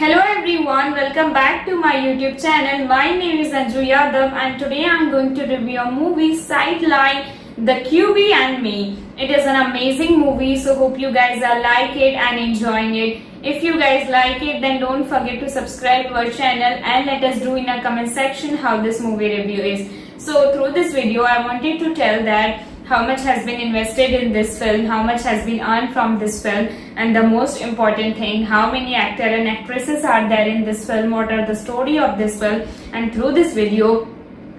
Hello everyone, welcome back to my YouTube channel. My name is Anju Yadav and today I'm going to review a movie Sideline The QB and Me. It is an amazing movie so hope you guys are like it and enjoying it. If you guys like it then don't forget to subscribe to our channel and let us do in a comment section how this movie review is. So through this video I wanted to tell that how much has been invested in this film, how much has been earned from this film and the most important thing, how many actor and actresses are there in this film, what are the story of this film and through this video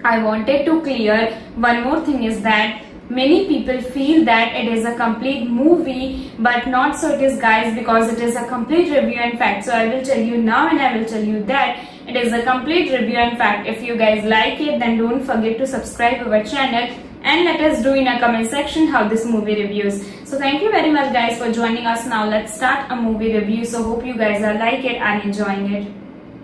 I wanted to clear one more thing is that many people feel that it is a complete movie but not so it is guys because it is a complete review and fact so I will tell you now and I will tell you that it is a complete review and fact if you guys like it then don't forget to subscribe our channel and let us do in a comment section how this movie reviews. So thank you very much guys for joining us. Now let's start a movie review. So hope you guys are like it and enjoying it.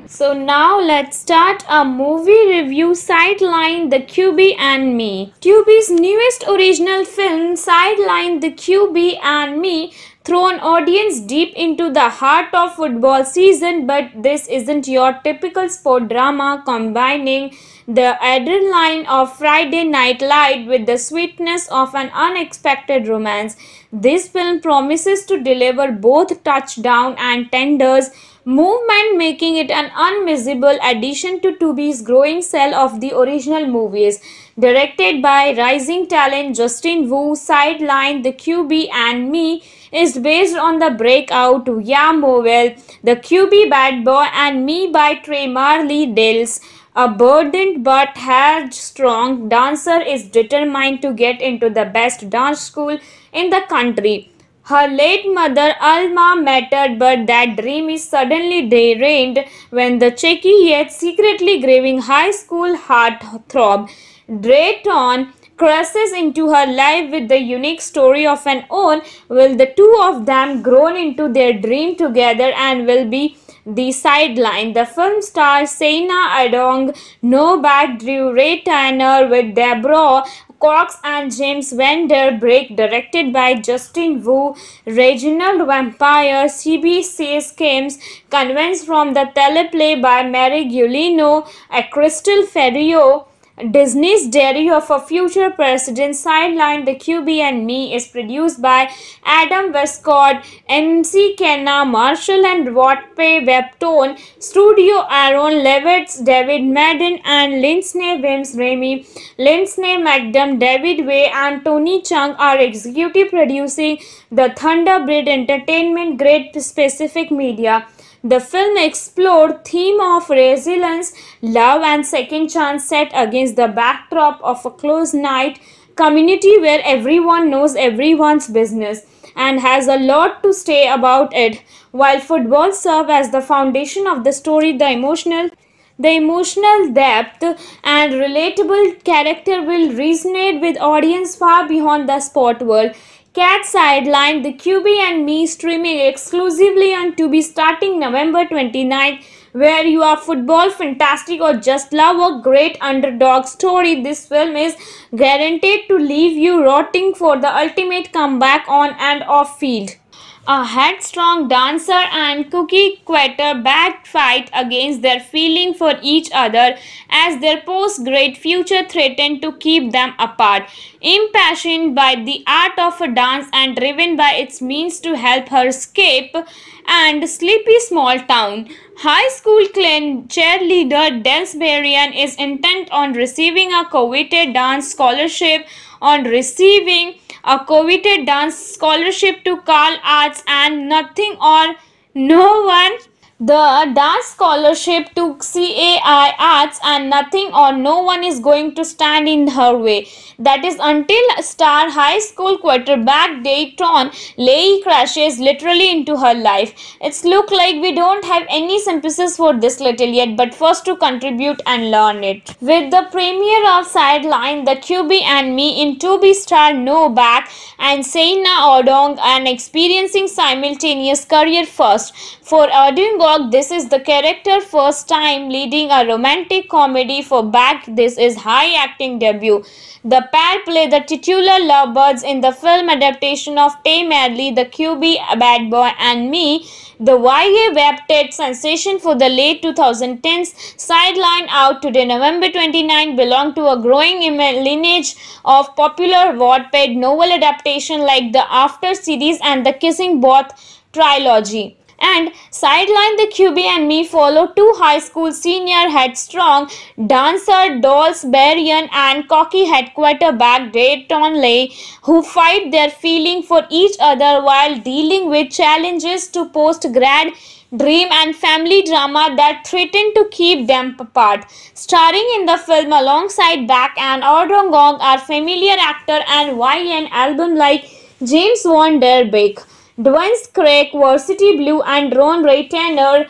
So now let's start a movie review Sideline The QB and Me. QB's newest original film Sideline The QB and Me throw an audience deep into the heart of football season but this isn't your typical sport drama combining the adrenaline of Friday Night Light with the sweetness of an unexpected romance. This film promises to deliver both touchdown and tenders movement making it an unmissable addition to Tubi's growing cell of the original movies. Directed by rising talent Justin Wu, Sideline, The QB and Me is based on the breakout Ya The QB Bad Boy and Me by Trey Marley Dills. A burdened but headstrong dancer is determined to get into the best dance school in the country. Her late mother Alma mattered but that dream is suddenly derailed when the cheeky yet secretly grieving high school heartthrob Drayton crosses into her life with the unique story of an own will the two of them grown into their dream together and will be the sideline. The film stars Saina Adong, Novak Drew, Ray Tanner with Deborah Cox and James Van Der Break, directed by Justin Wu, Reginald Vampire, CBC's Games, convinced from the teleplay by Mary Giulino, a Crystal Ferrio, Disney's Diary of a Future President Sideline The QB and Me is produced by Adam Westcott, MC Kenna, Marshall and Watpe Webtoon, Studio Aaron Levitz, David Madden and Lindsay Wims Remy, Lindsay McDum, David Way and Tony Chung are executive producing the Thunderbird Entertainment Great Specific Media. The film explored theme of resilience, love and second chance set against the backdrop of a close night community where everyone knows everyone's business and has a lot to say about it. While football serves as the foundation of the story, the emotional the emotional depth and relatable character will resonate with audience far beyond the sport world. Cat sidelined the QB and me streaming exclusively on Tubi starting November 29th. Where you are football fantastic or just love a great underdog story, this film is guaranteed to leave you rotting for the ultimate comeback on and off field. A headstrong dancer and cookie quitter back fight against their feeling for each other as their post-grad future threatened to keep them apart. Impassioned by the art of a dance and driven by its means to help her escape and sleepy small town, high school clan cheerleader Dels Marion is intent on receiving a coveted dance scholarship on receiving a coveted dance scholarship to Carl Arts and nothing or no one the dance scholarship to CAI arts and nothing or no one is going to stand in her way. That is until star high school quarterback Dayton Leigh crashes literally into her life. It's look like we don't have any synthesis for this little yet but first to contribute and learn it. With the premiere of Sideline, The QB and Me in 2B star No Back and Seina Odong and experiencing simultaneous career first for Audenborg, this is the character first time leading a romantic comedy. For Back, this is high acting debut. The pair play the titular lovebirds in the film adaptation of Tay Madley, the QB Bad Boy and Me. The YA webted sensation for the late 2010s, Sideline Out today, November 29, belonged to a growing lineage of popular Wattpad novel adaptation like the After series and the Kissing Both trilogy and Sideline the QB and Me follow two high school senior headstrong dancer Dolls Berrien and cocky head quarterback Dayton Lay who fight their feeling for each other while dealing with challenges to post-grad dream and family drama that threaten to keep them apart. Starring in the film alongside Back and Gong are familiar actor and YN album like James Van Der Dwayne Craig, Varsity Blue and Ron Ray Tanner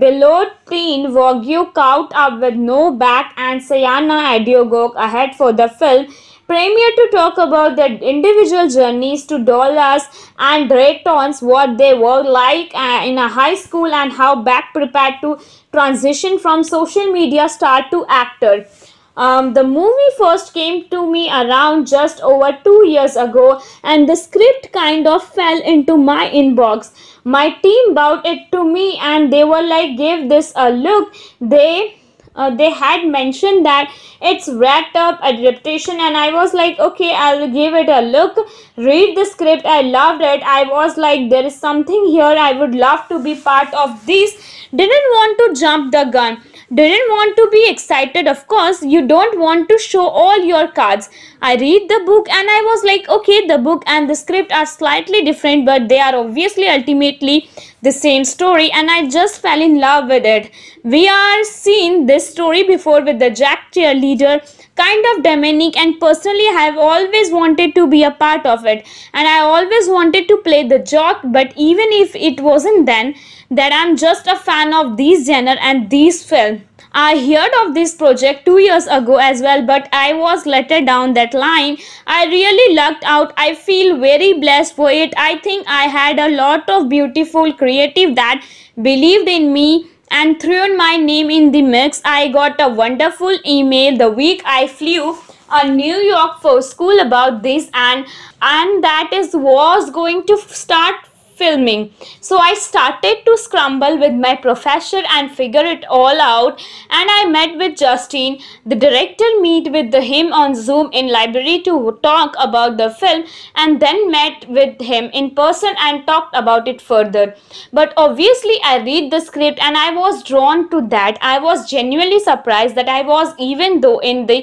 below Teen Wagyu caught up with No Back and Sayana Adiogok ahead for the film premiere to talk about their individual journeys to dollars and draytons, what they were like uh, in a high school and how Back prepared to transition from social media star to actor. Um, the movie first came to me around just over two years ago and the script kind of fell into my inbox. My team bought it to me and they were like give this a look. They uh, they had mentioned that it's wrapped up adaptation and i was like okay i'll give it a look read the script i loved it i was like there is something here i would love to be part of this didn't want to jump the gun didn't want to be excited of course you don't want to show all your cards I read the book and I was like, okay, the book and the script are slightly different, but they are obviously ultimately the same story, and I just fell in love with it. We are seen this story before with the Jack cheerleader kind of demonic, and personally I have always wanted to be a part of it and I always wanted to play the jock but even if it wasn't then that I'm just a fan of these genre and these film I heard of this project two years ago as well, but I was later down that line. I really lucked out. I feel very blessed for it. I think I had a lot of beautiful creative that believed in me and threw my name in the mix. I got a wonderful email the week I flew a New York for school about this and and that is was going to start filming. So I started to scramble with my professor and figure it all out and I met with Justine. The director meet with the, him on Zoom in library to talk about the film and then met with him in person and talked about it further. But obviously I read the script and I was drawn to that. I was genuinely surprised that I was even though in the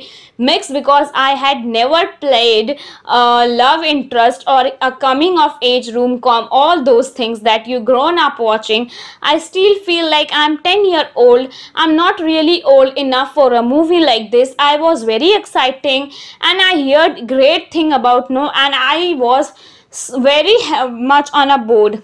mix because I had never played a uh, love interest or a coming of age rom com although those things that you grown up watching i still feel like i'm 10 year old i'm not really old enough for a movie like this i was very exciting and i heard great thing about no and i was very uh, much on a board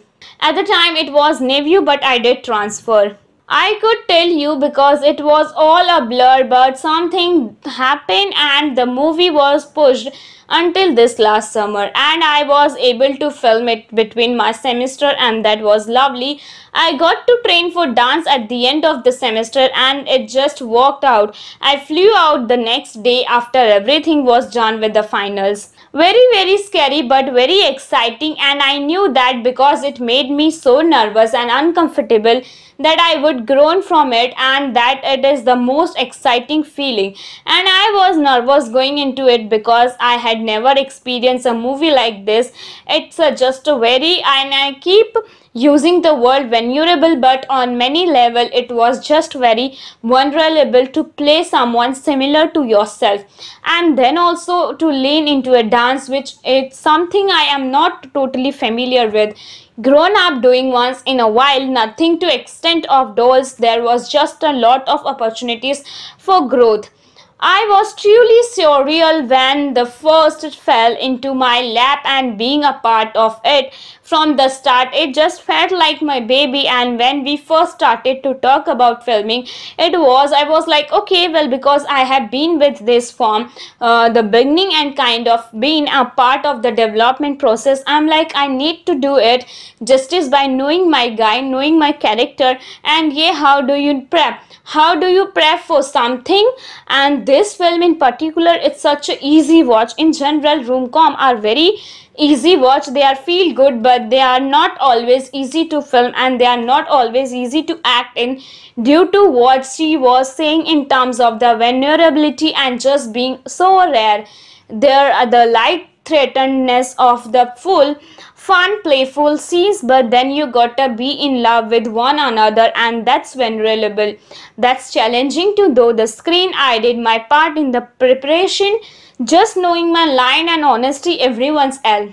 at the time it was Navy but i did transfer I could tell you because it was all a blur, but something happened and the movie was pushed until this last summer and I was able to film it between my semester and that was lovely. I got to train for dance at the end of the semester and it just worked out. I flew out the next day after everything was done with the finals. Very, very scary but very exciting and I knew that because it made me so nervous and uncomfortable that I would groan from it and that it is the most exciting feeling. And I was nervous going into it because I had never experienced a movie like this. It's a, just a very and I keep using the word vulnerable but on many level it was just very vulnerable to play someone similar to yourself and then also to lean into a dance which it's something I am not totally familiar with grown up doing once in a while nothing to extent of dolls there was just a lot of opportunities for growth I was truly surreal when the first fell into my lap and being a part of it from the start, it just felt like my baby and when we first started to talk about filming, it was, I was like, okay, well, because I have been with this form, uh, the beginning and kind of been a part of the development process, I'm like, I need to do it justice by knowing my guy, knowing my character and yeah, how do you prep? How do you prep for something? And this film in particular, it's such an easy watch. In general, rom-com are very easy watch they are feel good but they are not always easy to film and they are not always easy to act in due to what she was saying in terms of the vulnerability and just being so rare there are the light threatenedness of the full fun playful scenes but then you gotta be in love with one another and that's vulnerable that's challenging to though the screen i did my part in the preparation just knowing my line and honesty everyone's L.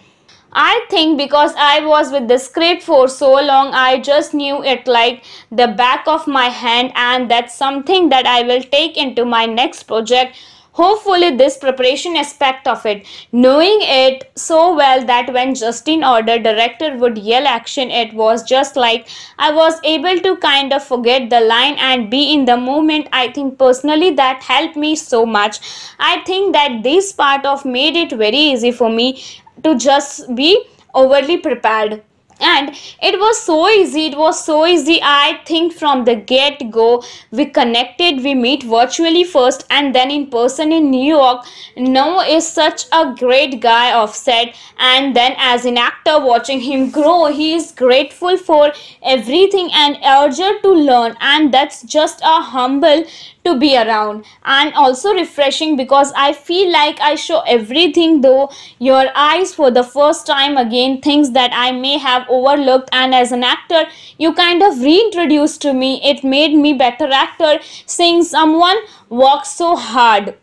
I think because I was with the script for so long, I just knew it like the back of my hand and that's something that I will take into my next project Hopefully this preparation aspect of it, knowing it so well that when Justin ordered director would yell action it was just like I was able to kind of forget the line and be in the moment. I think personally that helped me so much. I think that this part of made it very easy for me to just be overly prepared and it was so easy it was so easy i think from the get go we connected we meet virtually first and then in person in new york noah is such a great guy offset. and then as an actor watching him grow he is grateful for everything and urged to learn and that's just a humble to be around and also refreshing because I feel like I show everything though your eyes for the first time again things that I may have overlooked and as an actor you kind of reintroduced to me it made me better actor seeing someone work so hard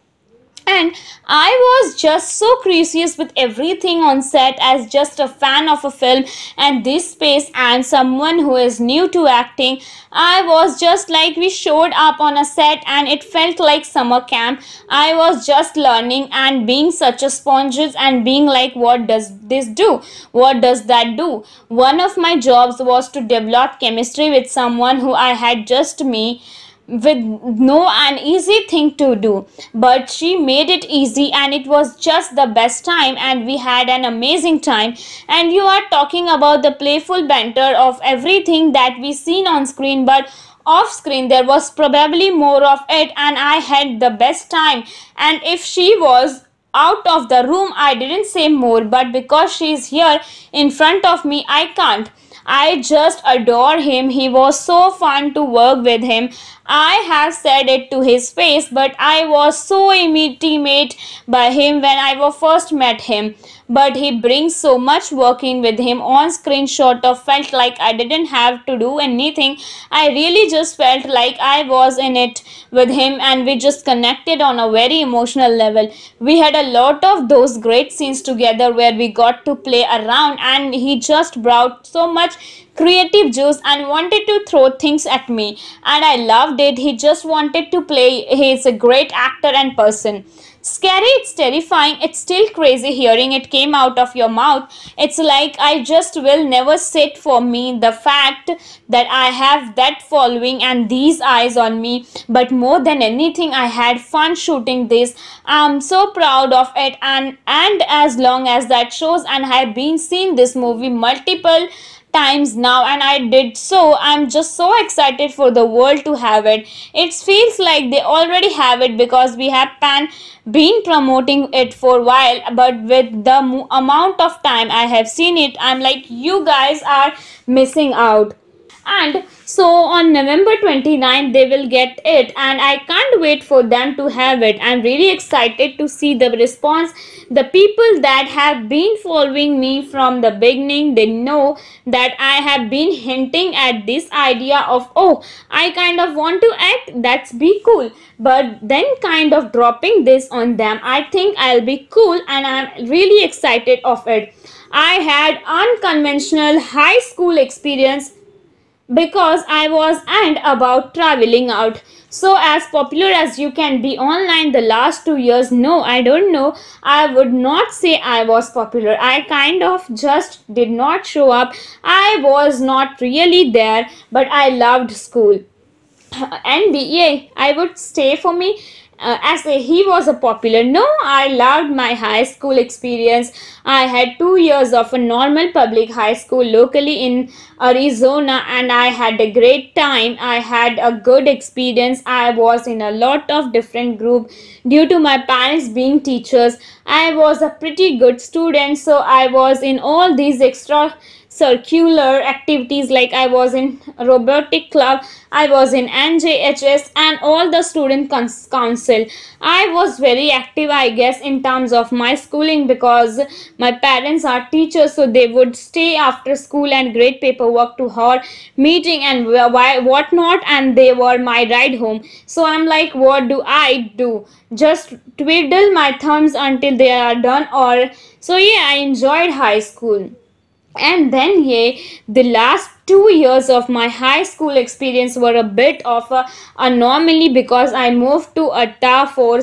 and I was just so curious with everything on set as just a fan of a film and this space and someone who is new to acting. I was just like we showed up on a set and it felt like summer camp. I was just learning and being such a sponge and being like what does this do? What does that do? One of my jobs was to develop chemistry with someone who I had just me with no an easy thing to do but she made it easy and it was just the best time and we had an amazing time and you are talking about the playful banter of everything that we seen on screen but off screen there was probably more of it and i had the best time and if she was out of the room i didn't say more but because she is here in front of me i can't I just adore him. He was so fun to work with him. I have said it to his face, but I was so intimate by him when I first met him. But he brings so much working with him on screen of felt like I didn't have to do anything. I really just felt like I was in it with him and we just connected on a very emotional level. We had a lot of those great scenes together where we got to play around and he just brought so much creative juice and wanted to throw things at me and I loved it. He just wanted to play. He's a great actor and person. Scary, it's terrifying, it's still crazy hearing it came out of your mouth. It's like I just will never sit for me the fact that I have that following and these eyes on me. But more than anything, I had fun shooting this. I'm so proud of it and, and as long as that shows and I've been seeing this movie multiple times now and I did so. I'm just so excited for the world to have it. It feels like they already have it because we have pan been promoting it for a while but with the amount of time I have seen it I'm like you guys are missing out and so on November 29 they will get it and I can't wait for them to have it. I'm really excited to see the response. The people that have been following me from the beginning they know that I have been hinting at this idea of oh I kind of want to act that's be cool but then kind of dropping this on them. I think I'll be cool and I'm really excited of it. I had unconventional high school experience because I was and about traveling out. So as popular as you can be online the last two years, no, I don't know. I would not say I was popular. I kind of just did not show up. I was not really there, but I loved school. And BA, I would stay for me uh, as he was a popular no i loved my high school experience i had two years of a normal public high school locally in arizona and i had a great time i had a good experience i was in a lot of different group due to my parents being teachers i was a pretty good student so i was in all these extra circular activities like I was in robotic club, I was in NJHS and all the student council. I was very active I guess in terms of my schooling because my parents are teachers so they would stay after school and grade paperwork to her meeting and what not and they were my ride home. So I'm like what do I do? Just twiddle my thumbs until they are done or so yeah I enjoyed high school and then yeah, the last two years of my high school experience were a bit of an anomaly because I moved to Atta for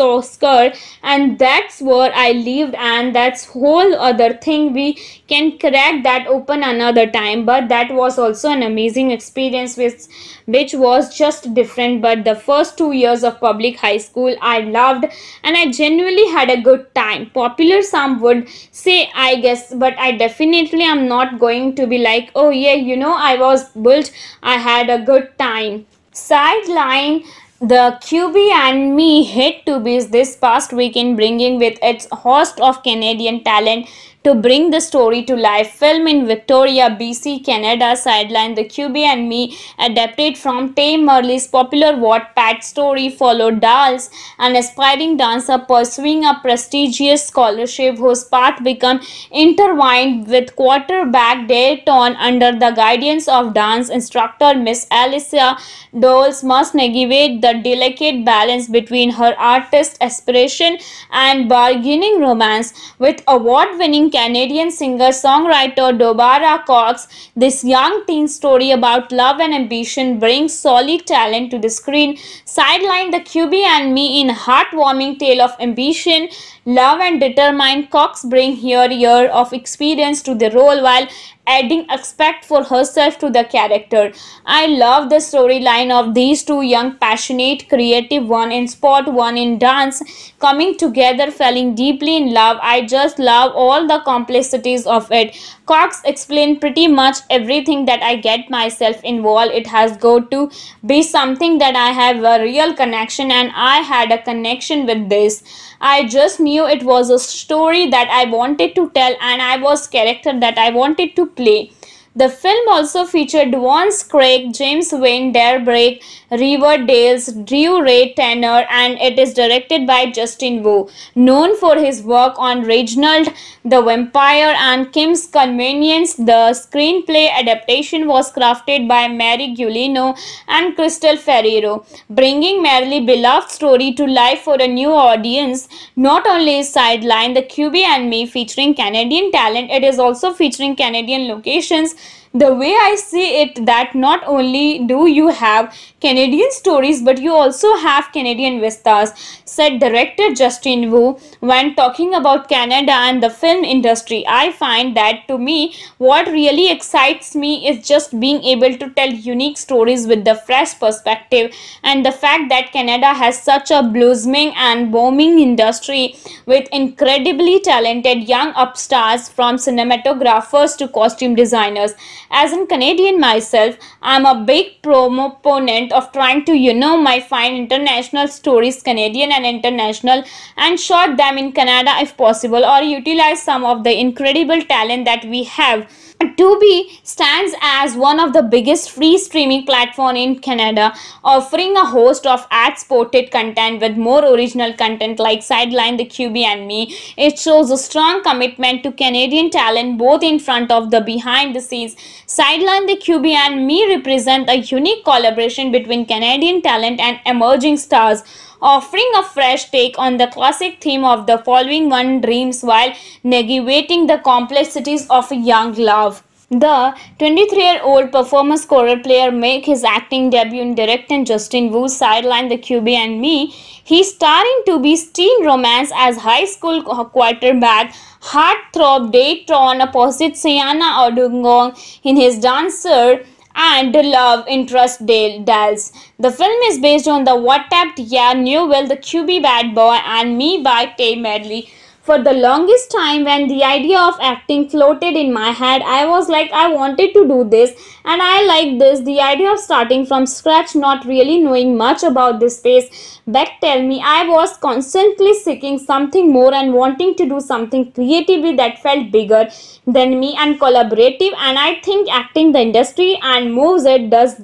Soskar and that's where I lived and that's whole other thing. We can crack that open another time but that was also an amazing experience which, which was just different but the first two years of public high school I loved and I genuinely had a good time. Popular some would say I guess but I definitely am not going to be like oh yeah day you know I was built I had a good time sideline the QB and me hit to be this past weekend bringing with its host of Canadian talent to bring the story to life. Film in Victoria, BC, Canada sideline The QB and Me, adapted from Tame Merle's popular Wattpad story, followed Dals, an aspiring dancer pursuing a prestigious scholarship whose path became intertwined with quarterback Dayton under the guidance of dance instructor Miss Alicia Doles must navigate the delicate balance between her artist aspiration and bargaining romance with award-winning Canadian singer-songwriter Dobara Cox, this young teen story about love and ambition brings solid talent to the screen. Sideline the QB and me in heartwarming tale of ambition, love and determined Cox bring her year of experience to the role while adding aspect for herself to the character. I love the storyline of these two young, passionate, creative, one in sport, one in dance, coming together, falling deeply in love. I just love all the complexities of it. Fox explained pretty much everything that I get myself involved. It has got to be something that I have a real connection and I had a connection with this. I just knew it was a story that I wanted to tell and I was character that I wanted to play. The film also featured Vance Craig, James Wayne Darbrick, Riverdale's Drew Ray Tanner, and it is directed by Justin Wu, known for his work on Reginald the Vampire and Kim's Convenience. The screenplay adaptation was crafted by Mary Gulino and Crystal Ferrero, bringing Mary's beloved story to life for a new audience. Not only is Sideline, The QB and Me featuring Canadian talent, it is also featuring Canadian locations the way i see it that not only do you have canadian stories but you also have canadian vistas said director Justin Wu when talking about Canada and the film industry. I find that to me, what really excites me is just being able to tell unique stories with the fresh perspective and the fact that Canada has such a blossoming and booming industry with incredibly talented young upstarts from cinematographers to costume designers. As an Canadian myself, I'm a big proponent of trying to, you know, my fine international stories Canadian and and international and shot them in Canada if possible or utilize some of the incredible talent that we have. Tubi stands as one of the biggest free streaming platform in Canada, offering a host of ad-supported content with more original content like Sideline, The QB and Me. It shows a strong commitment to Canadian talent both in front of the behind the scenes. Sideline, The QB and Me represent a unique collaboration between Canadian talent and emerging stars offering a fresh take on the classic theme of the following one dreams while negating the complexities of young love. The 23-year-old performer scorer player make his acting debut in director Justin Wu's sideline The QB and Me. He's starring to be teen romance as high school quarterback heartthrob Dayton opposite Sienna Odungong in his dancer and love interest Dale Dallas. The film is based on the What Tapped Ya Newell, The QB Bad Boy and Me by Tay Medley. For the longest time when the idea of acting floated in my head, I was like I wanted to do this and I like this. The idea of starting from scratch, not really knowing much about this space. Beck tell me I was constantly seeking something more and wanting to do something creatively that felt bigger than me and collaborative and I think acting the industry and moves it does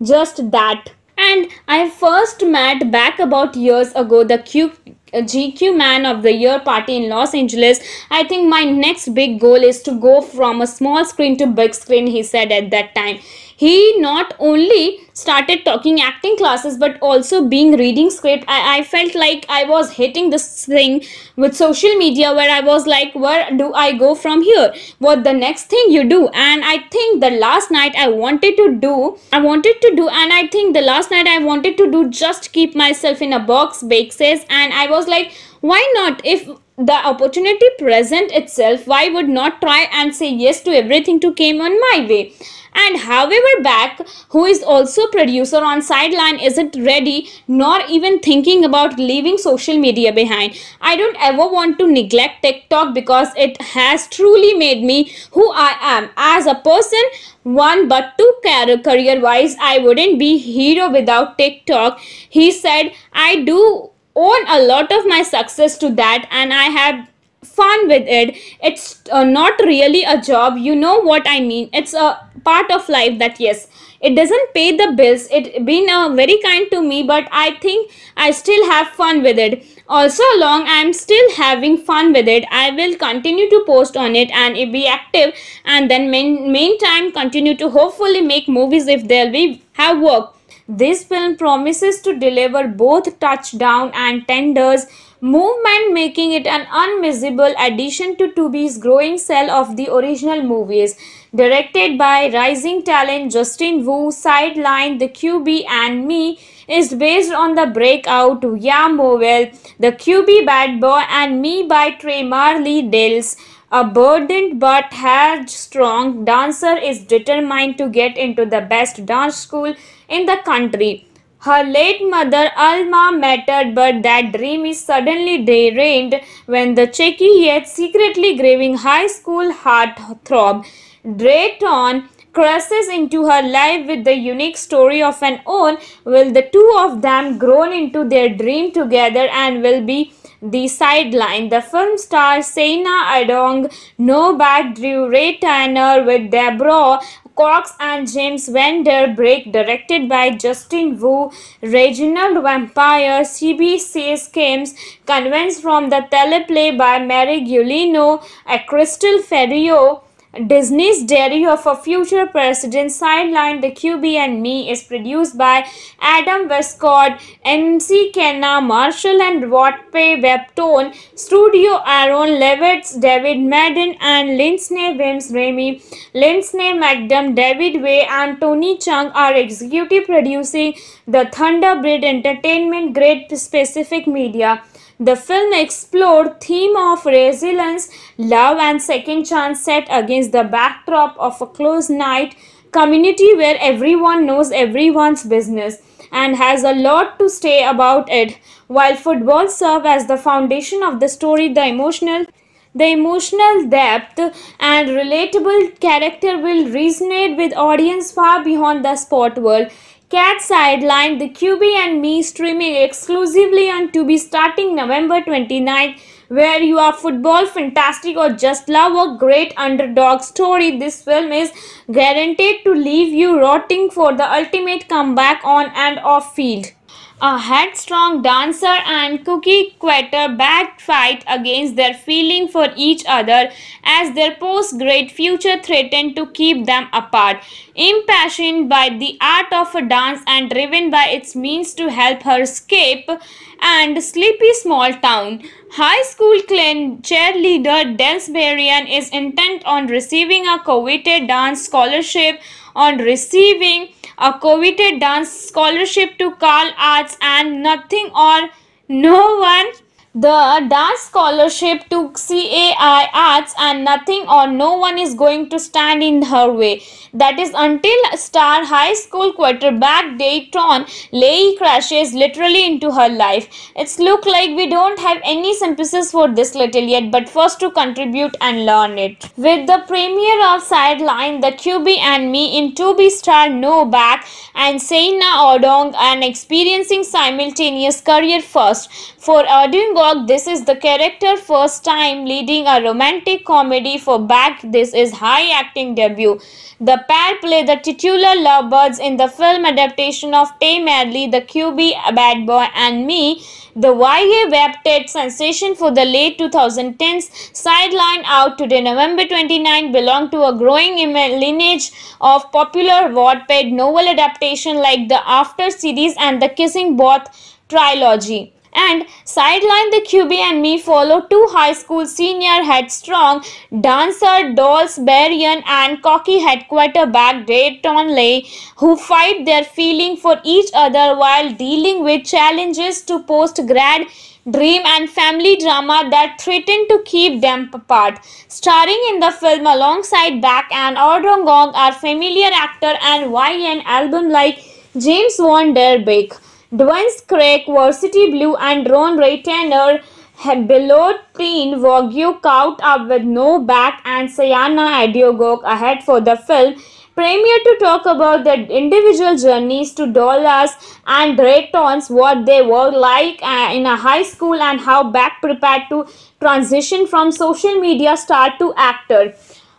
just that. And I first met back about years ago the Q, uh, GQ Man of the Year party in Los Angeles. I think my next big goal is to go from a small screen to big screen, he said at that time he not only started talking acting classes but also being reading script I, I felt like i was hitting this thing with social media where i was like where do i go from here what the next thing you do and i think the last night i wanted to do i wanted to do and i think the last night i wanted to do just keep myself in a box says, and i was like why not if the opportunity present itself why would not try and say yes to everything to came on my way and however back who is also producer on sideline isn't ready nor even thinking about leaving social media behind i don't ever want to neglect tiktok because it has truly made me who i am as a person one but two career wise i wouldn't be hero without tiktok he said i do own a lot of my success to that and I have fun with it. It's uh, not really a job. You know what I mean. It's a part of life that yes, it doesn't pay the bills. It been uh, very kind to me, but I think I still have fun with it. Also long, I'm still having fun with it. I will continue to post on it and be active and then main, meantime continue to hopefully make movies if there will be have work this film promises to deliver both touchdown and tenders movement making it an unmissable addition to Tubi's growing cell of the original movies. Directed by rising talent Justin Wu, Sideline, The QB and Me is based on the breakout Ya Mowell, The QB Bad Boy and Me by Trey Marley Dills. A burdened but headstrong dancer is determined to get into the best dance school in the country. Her late mother Alma mattered but that dream is suddenly derailed when the cheeky yet secretly grieving high school heartthrob Drayton crosses into her life with the unique story of an own will the two of them grown into their dream together and will be the sideline. The film stars Saina Adong, Novak Drew Ray Tanner with Deborah Cox and James Van Break, directed by Justin Wu, Reginald Vampire, CBC schemes Convents from the teleplay by Mary Giulino, a Crystal Ferrio, Disney's Diary of a Future President Sideline The QB and Me is produced by Adam Westcott, MC Kenna, Marshall and Watpe Webtoon, Studio Aaron Levitz, David Madden and Lindsay Wims Remy, Lindsay McDum, David Way and Tony Chung are executive producing the Thunderbird Entertainment Great Specific Media. The film explored theme of resilience, love and second chance set against the backdrop of a close night community where everyone knows everyone's business and has a lot to say about it. While football serves as the foundation of the story, the emotional the emotional depth and relatable character will resonate with audience far beyond the sport world. Cat sidelined the QB and me streaming exclusively on Tubi starting November 29th. Where you are football fantastic or just love a great underdog story, this film is guaranteed to leave you rotting for the ultimate comeback on and off field a headstrong dancer and cookie cutter backed fight against their feeling for each other as their post great future threatened to keep them apart. Impassioned by the art of dance and driven by its means to help her escape and sleepy small town, high school clan cheerleader Dels is intent on receiving a coveted dance scholarship on receiving a coveted dance scholarship to Karl Arts and nothing or no one the dance scholarship to CAI arts and nothing or no one is going to stand in her way. That is until star high school quarterback Dayton Leigh crashes literally into her life. It's look like we don't have any synthesis for this little yet but first to contribute and learn it. With the premiere of Sideline, The QB and Me in 2B star No Back and Seina Odong and experiencing simultaneous career first for Odong this is the character first time leading a romantic comedy for Back. This is high acting debut. The pair play the titular lovebirds in the film adaptation of Tay Madley, the QB Bad Boy and Me. The YA webted sensation for the late 2010s sidelined out today November 29 belonged to a growing lineage of popular Wattpad novel adaptation like the After series and the Kissing Both trilogy and sideline the QB and me follow two high school senior headstrong dancer Dolls Berrien and cocky head quarterback Dayton Lay who fight their feeling for each other while dealing with challenges to post-grad dream and family drama that threaten to keep them apart. Starring in the film alongside back and Gong are familiar actor and YN album like James Van Der Beek. Dwayne's Craig Varsity Blue and Ron Ray Tanner Belotin Wagyu caught up with No Back and Sayana Adiogok ahead for the film premiere to talk about their individual journeys to dollars and Rayton's what they were like uh, in a high school and how Back prepared to transition from social media star to actor.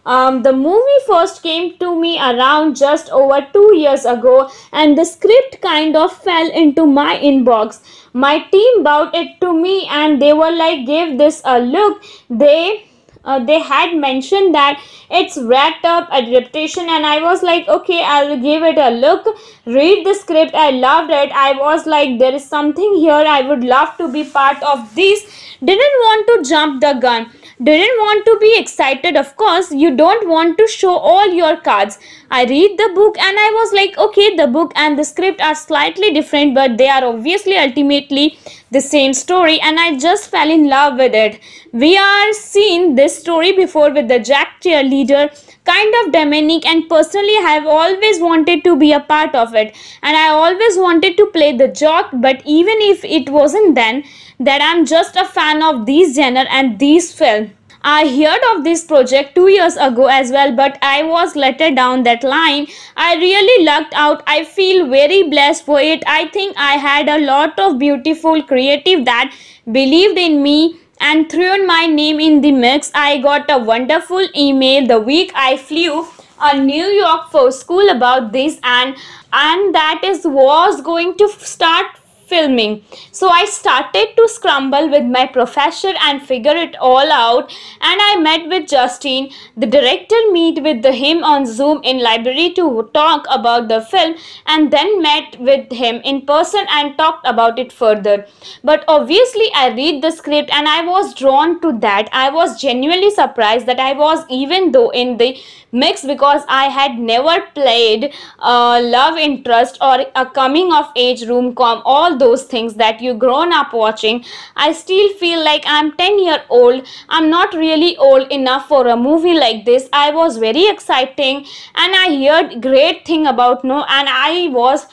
Um, the movie first came to me around just over two years ago and the script kind of fell into my inbox. My team bought it to me and they were like give this a look. They uh, they had mentioned that it's wrapped up adaptation and i was like okay i'll give it a look read the script i loved it i was like there is something here i would love to be part of this didn't want to jump the gun didn't want to be excited of course you don't want to show all your cards i read the book and i was like okay the book and the script are slightly different but they are obviously ultimately the same story and i just fell in love with it we are seen this story before with the jack cheerleader kind of demonic, and personally I have always wanted to be a part of it and I always wanted to play the jock but even if it wasn't then that I'm just a fan of these genre and these film. I heard of this project two years ago as well, but I was let down that line. I really lucked out. I feel very blessed for it. I think I had a lot of beautiful creative that believed in me and threw my name in the mix. I got a wonderful email the week I flew a New York for school about this and and that is was going to start filming. So I started to scramble with my professor and figure it all out and I met with Justine. The director meet with the him on Zoom in library to talk about the film and then met with him in person and talked about it further. But obviously I read the script and I was drawn to that. I was genuinely surprised that I was even though in the mix because I had never played a uh, love interest or a coming of age rom com all those things that you grown up watching i still feel like i'm 10 year old i'm not really old enough for a movie like this i was very exciting and i heard great thing about no and i was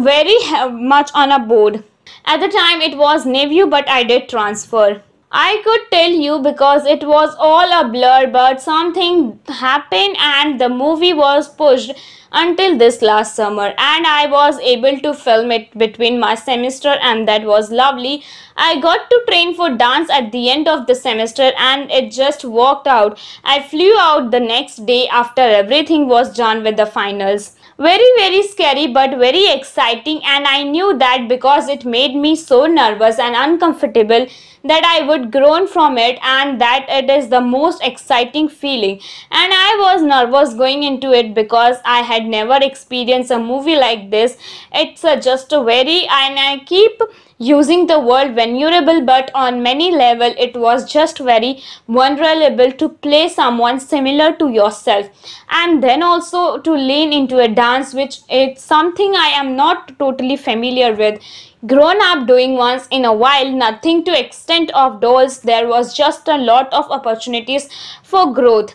very uh, much on a board at the time it was Navy but I did transfer. I could tell you because it was all a blur but something happened and the movie was pushed until this last summer and I was able to film it between my semester and that was lovely. I got to train for dance at the end of the semester and it just worked out. I flew out the next day after everything was done with the finals. Very very scary but very exciting and I knew that because it made me so nervous and uncomfortable that I would groan from it and that it is the most exciting feeling and I was nervous going into it because I had never experienced a movie like this. It's a just a very and I keep using the word vulnerable, but on many level it was just very vulnerable to play someone similar to yourself and then also to lean into a dance which it's something I am not totally familiar with grown up doing once in a while nothing to extent of dolls there was just a lot of opportunities for growth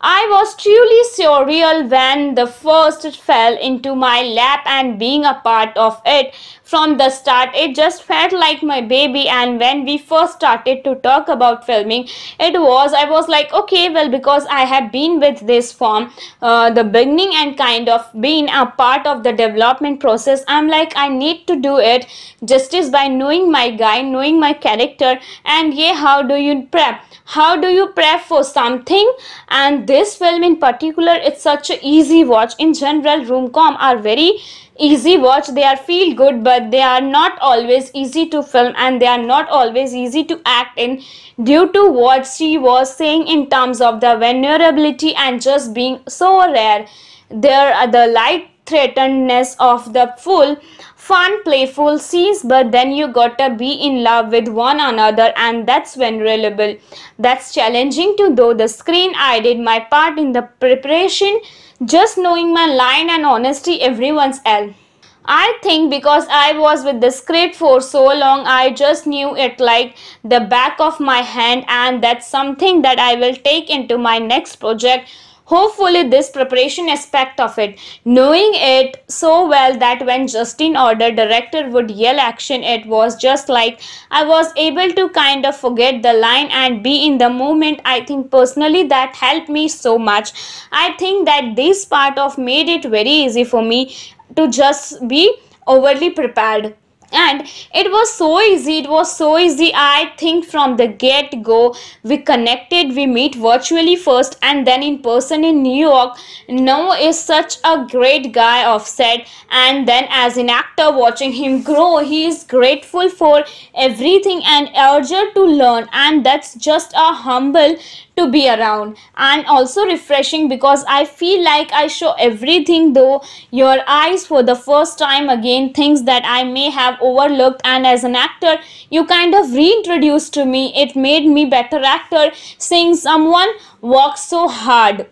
i was truly surreal when the first fell into my lap and being a part of it from the start. It just felt like my baby and when we first started to talk about filming, it was, I was like, okay, well, because I have been with this from uh, the beginning and kind of been a part of the development process, I'm like, I need to do it justice by knowing my guy, knowing my character and yeah, how do you prep? How do you prep for something? And this film in particular, it's such an easy watch. In general, com are very easy watch they are feel good but they are not always easy to film and they are not always easy to act in due to what she was saying in terms of the vulnerability and just being so rare there are the light threatenedness of the full fun playful scenes but then you gotta be in love with one another and that's vulnerable that's challenging to do the screen i did my part in the preparation just knowing my line and honesty everyone's L. I think because I was with the script for so long, I just knew it like the back of my hand, and that's something that I will take into my next project Hopefully, this preparation aspect of it, knowing it so well that when Justin ordered, director would yell action, it was just like I was able to kind of forget the line and be in the moment. I think personally that helped me so much. I think that this part of made it very easy for me to just be overly prepared and it was so easy it was so easy i think from the get go we connected we meet virtually first and then in person in new york noah is such a great guy offset and then as an actor watching him grow he is grateful for everything and urged to learn and that's just a humble to be around and also refreshing because I feel like I show everything though your eyes for the first time again things that I may have overlooked and as an actor you kind of reintroduced to me it made me better actor seeing someone work so hard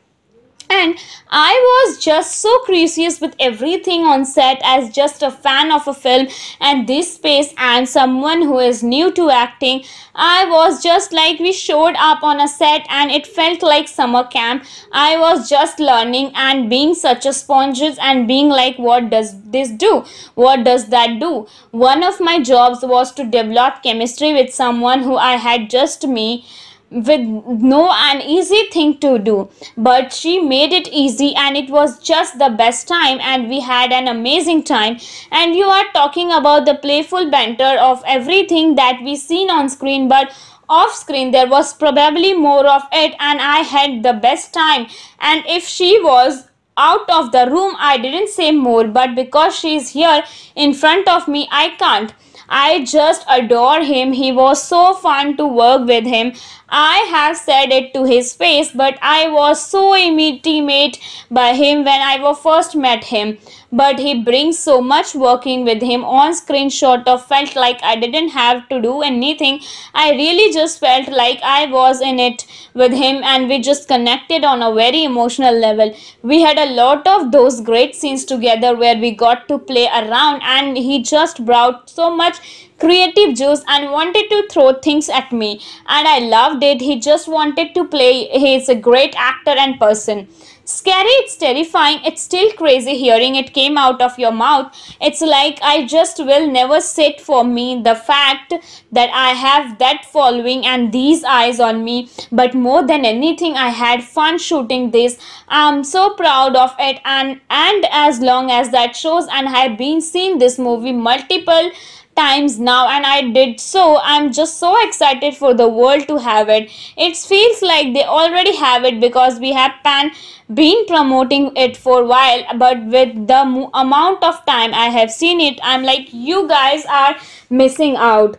and I was just so curious with everything on set as just a fan of a film and this space and someone who is new to acting. I was just like we showed up on a set and it felt like summer camp. I was just learning and being such a sponges and being like what does this do? What does that do? One of my jobs was to develop chemistry with someone who I had just me with no an easy thing to do but she made it easy and it was just the best time and we had an amazing time and you are talking about the playful banter of everything that we seen on screen but off screen there was probably more of it and i had the best time and if she was out of the room i didn't say more but because she is here in front of me i can't I just adore him. He was so fun to work with him. I have said it to his face, but I was so intimate by him when I first met him. But he brings so much working with him on screen sort of felt like I didn't have to do anything. I really just felt like I was in it with him and we just connected on a very emotional level. We had a lot of those great scenes together where we got to play around and he just brought so much creative juice and wanted to throw things at me and I loved it. He just wanted to play. He is a great actor and person. Scary, it's terrifying, it's still crazy hearing it came out of your mouth. It's like I just will never sit for me the fact that I have that following and these eyes on me. But more than anything, I had fun shooting this. I'm so proud of it and, and as long as that shows and I've been seen this movie multiple times now and I did so. I'm just so excited for the world to have it. It feels like they already have it because we have pan been promoting it for a while but with the amount of time I have seen it I'm like you guys are missing out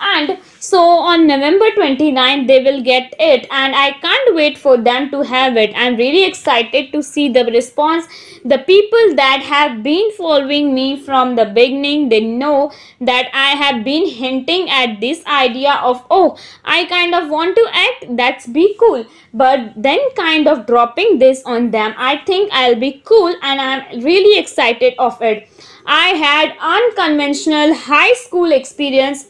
and so on November 29 they will get it and I can't wait for them to have it. I'm really excited to see the response. The people that have been following me from the beginning they know that I have been hinting at this idea of oh I kind of want to act that's be cool but then kind of dropping this on them. I think I'll be cool and I'm really excited of it. I had unconventional high school experience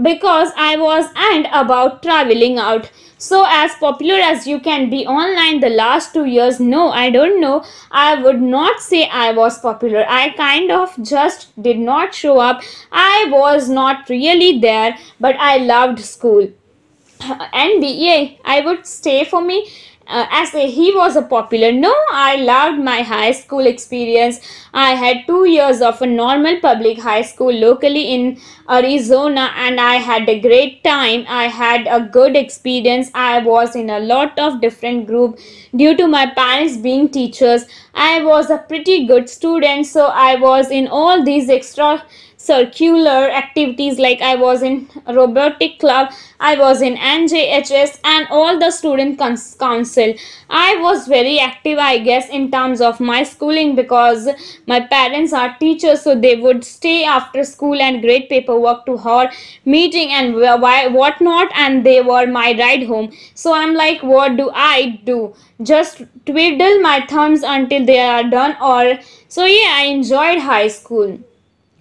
because I was and about traveling out. So as popular as you can be online the last two years, no, I don't know. I would not say I was popular. I kind of just did not show up. I was not really there, but I loved school. And BEA, I would stay for me uh, as he was a popular no i loved my high school experience i had 2 years of a normal public high school locally in arizona and i had a great time i had a good experience i was in a lot of different group due to my parents being teachers i was a pretty good student so i was in all these extra circular activities like i was in robotic club I was in NJHS and all the student council. I was very active I guess in terms of my schooling because my parents are teachers so they would stay after school and grade paperwork to her meeting and whatnot and they were my ride home. So I'm like what do I do? Just twiddle my thumbs until they are done or so yeah I enjoyed high school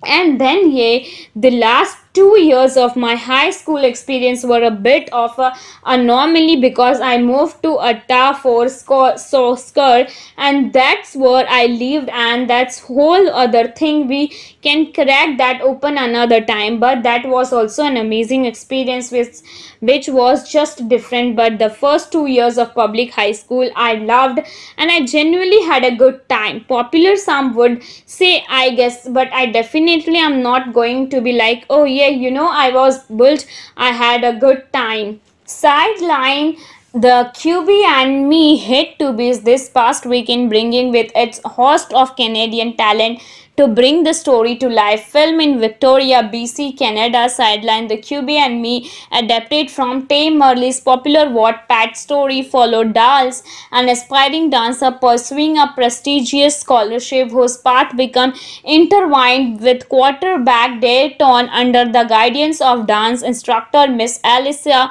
and then yeah the last two years of my high school experience were a bit of an anomaly because I moved to a tough, or SOSCUR and that's where I lived and that's whole other thing. We can crack that open another time but that was also an amazing experience which, which was just different but the first two years of public high school I loved and I genuinely had a good time. Popular some would say I guess but I definitely am not going to be like oh yeah you know i was built i had a good time sideline the QB and me hit to be this past weekend bringing with its host of Canadian talent to bring the story to life. Film in Victoria, BC, Canada, Sideline the QB and Me, adapted from Tay Murley's popular Wattpad story, followed Dals, an aspiring dancer pursuing a prestigious scholarship whose path became intertwined with quarterback Dayton under the guidance of dance instructor Miss Alicia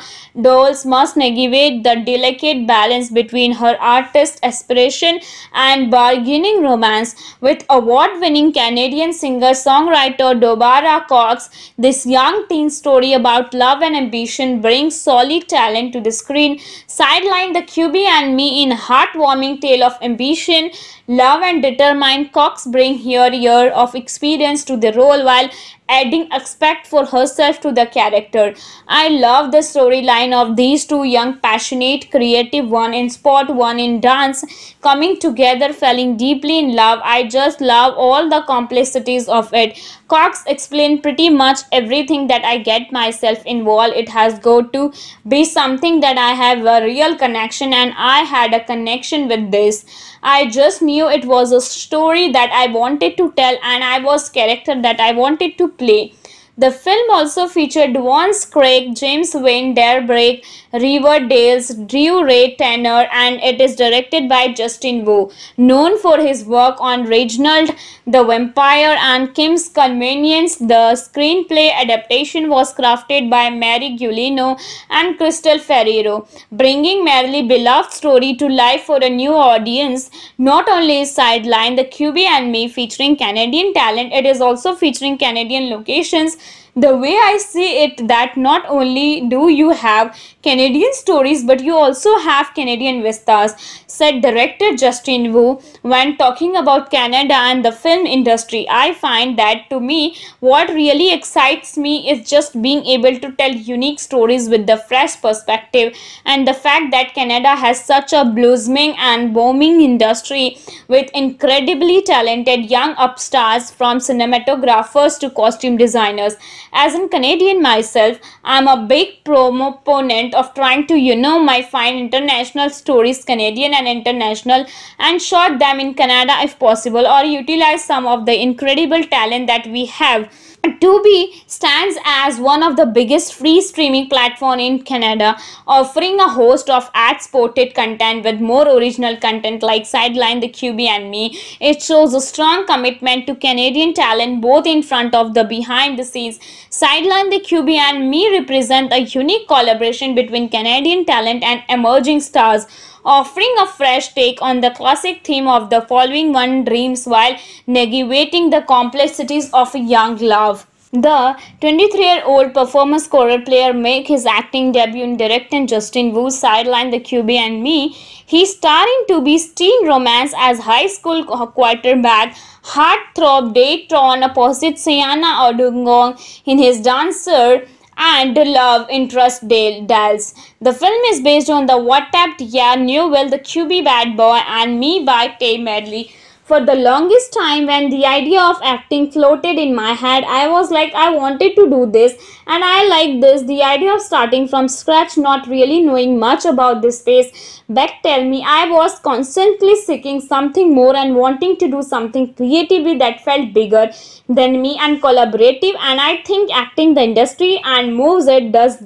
Doles must navigate the delicate balance between her artist aspiration and bargaining romance with award-winning Canadian singer-songwriter Dobara Cox, this young teen story about love and ambition brings solid talent to the screen. Sideline the QB and me in heartwarming tale of ambition, love and determined Cox bring here year of experience to the role while adding aspect for herself to the character. I love the storyline of these two young, passionate, creative, one in sport, one in dance, coming together, falling deeply in love. I just love all the complexities of it. Cox explained pretty much everything that I get myself involved. It has got to be something that I have a real connection and I had a connection with this. I just knew it was a story that I wanted to tell and I was character that I wanted to play. The film also featured Vance Craig, James Wayne Darbrick, Riverdale's Drew Ray Tanner, and it is directed by Justin Wu, known for his work on Reginald the Vampire and Kim's Convenience. The screenplay adaptation was crafted by Mary Gulino and Crystal Ferrero, bringing Mary's beloved story to life for a new audience. Not only is Sideline, The QB and Me featuring Canadian talent, it is also featuring Canadian locations the way i see it that not only do you have Canadian stories but you also have Canadian vistas, said director Justin Wu when talking about Canada and the film industry. I find that to me, what really excites me is just being able to tell unique stories with the fresh perspective and the fact that Canada has such a blossoming and booming industry with incredibly talented young upstarts from cinematographers to costume designers. As a Canadian myself, I'm a big proponent of trying to, you know, my find international stories, Canadian and international, and shot them in Canada if possible, or utilize some of the incredible talent that we have Tubi stands as one of the biggest free streaming platform in Canada, offering a host of ad-supported content with more original content like Sideline, The QB and Me. It shows a strong commitment to Canadian talent both in front of the behind the scenes. Sideline, The QB and Me represent a unique collaboration between Canadian talent and emerging stars offering a fresh take on the classic theme of the following one dreams while negating the complexities of young love. The 23-year-old performance scorer player make his acting debut in direct and Justin Wu's sideline The QB and Me. He's starring to be teen romance as high school quarterback heartthrob on opposite Sienna Odungong in his dancer and love interest Dale does. The film is based on the What Tapped Ya Newell, The QB Bad Boy and Me by Tay Medley. For the longest time when the idea of acting floated in my head, I was like I wanted to do this and I like this. The idea of starting from scratch, not really knowing much about this space. Beck tell me I was constantly seeking something more and wanting to do something creatively that felt bigger than me and collaborative and I think acting the industry and moves it does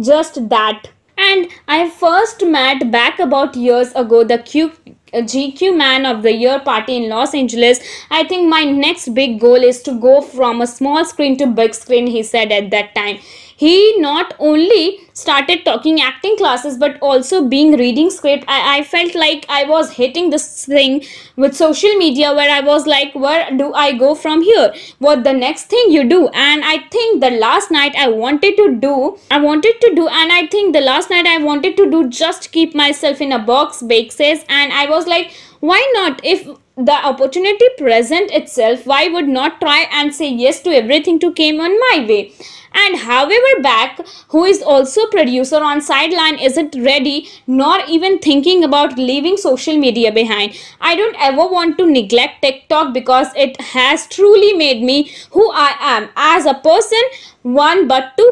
just that. And I first met back about years ago the Q uh, GQ Man of the Year party in Los Angeles. I think my next big goal is to go from a small screen to big screen, he said at that time he not only started talking acting classes but also being reading script I, I felt like i was hitting this thing with social media where i was like where do i go from here what the next thing you do and i think the last night i wanted to do i wanted to do and i think the last night i wanted to do just keep myself in a box bake says and i was like why not if the opportunity present itself why would not try and say yes to everything to came on my way and however back who is also producer on sideline isn't ready nor even thinking about leaving social media behind i don't ever want to neglect tiktok because it has truly made me who i am as a person one but two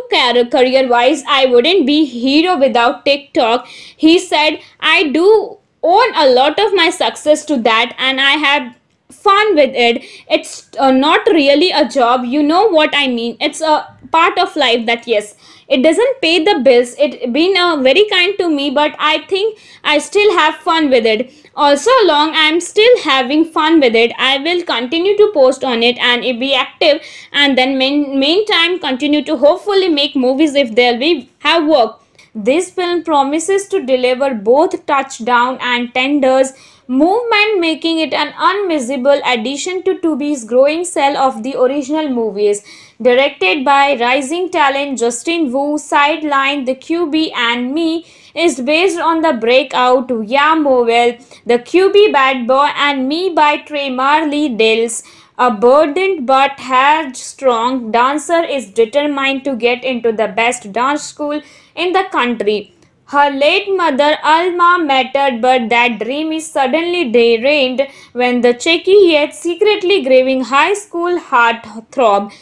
career wise i wouldn't be hero without tiktok he said i do own a lot of my success to that and I have fun with it. It's uh, not really a job. You know what I mean. It's a part of life that yes, it doesn't pay the bills. It been uh, very kind to me, but I think I still have fun with it. Also long I'm still having fun with it. I will continue to post on it and be active and then main, meantime continue to hopefully make movies if they'll be have work this film promises to deliver both touchdown and tenders movement making it an unmissable addition to Tubi's growing cell of the original movies. Directed by rising talent Justin Wu, Sideline, The QB and Me is based on the breakout Ya Mowell, The QB Bad Boy and Me by Trey Marley Dills. A burdened but headstrong dancer is determined to get into the best dance school in the country. Her late mother Alma mattered but that dream is suddenly derailed when the cheeky yet secretly grieving high school heartthrob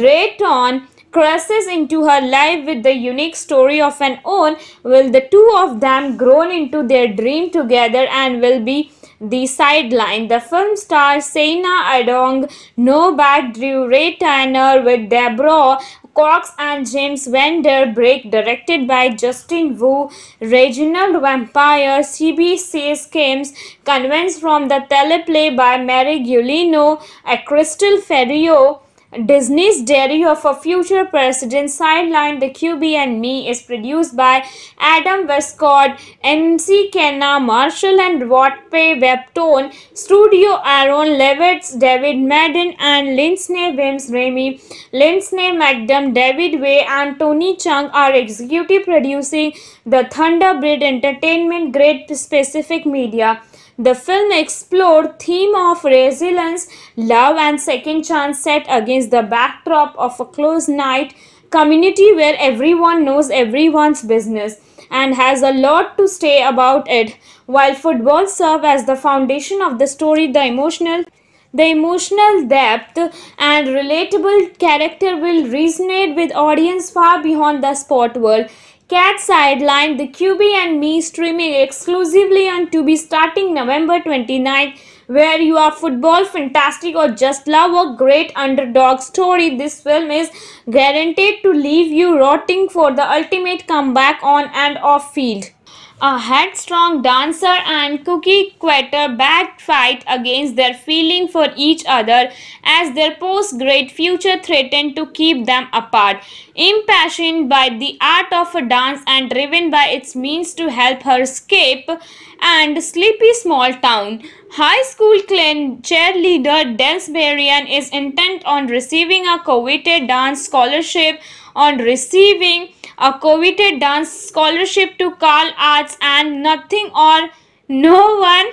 Drayton crosses into her life with the unique story of an own will the two of them grow into their dream together and will be the sideline. The film stars Saina Adong, Novak Drew Ray Tanner with Deborah Cox and James Van Der directed by Justin Wu, Reginald Vampire, CBC's Games, Convents from the teleplay by Mary Giulino, a Crystal Ferrio, Disney's Diary of a Future President Sideline The QB and Me is produced by Adam Westcott, MC Kenna Marshall and Watpe Webtoon, Studio Aaron Levitz, David Madden and Lindsay Wims Remy, Lindsay McDum, David Way and Tony Chung are executive producing the Thunderbird Entertainment Great Specific Media. The film explored theme of resilience, love and second chance set against the backdrop of a close night community where everyone knows everyone's business and has a lot to say about it. While football serves as the foundation of the story, the emotional the emotional depth and relatable character will resonate with audience far beyond the sport world. Cat sidelined the QB and Me streaming exclusively on Tubi starting November 29th. Where you are football fantastic or just love a great underdog story, this film is guaranteed to leave you rotting for the ultimate comeback on and off field a headstrong dancer and cookie quitter back fight against their feeling for each other as their post-grad future threatened to keep them apart. Impassioned by the art of a dance and driven by its means to help her escape and sleepy small town, high school clan cheerleader Dels Barian is intent on receiving a coveted dance scholarship on receiving a coveted dance scholarship to Karl Arts and nothing or no one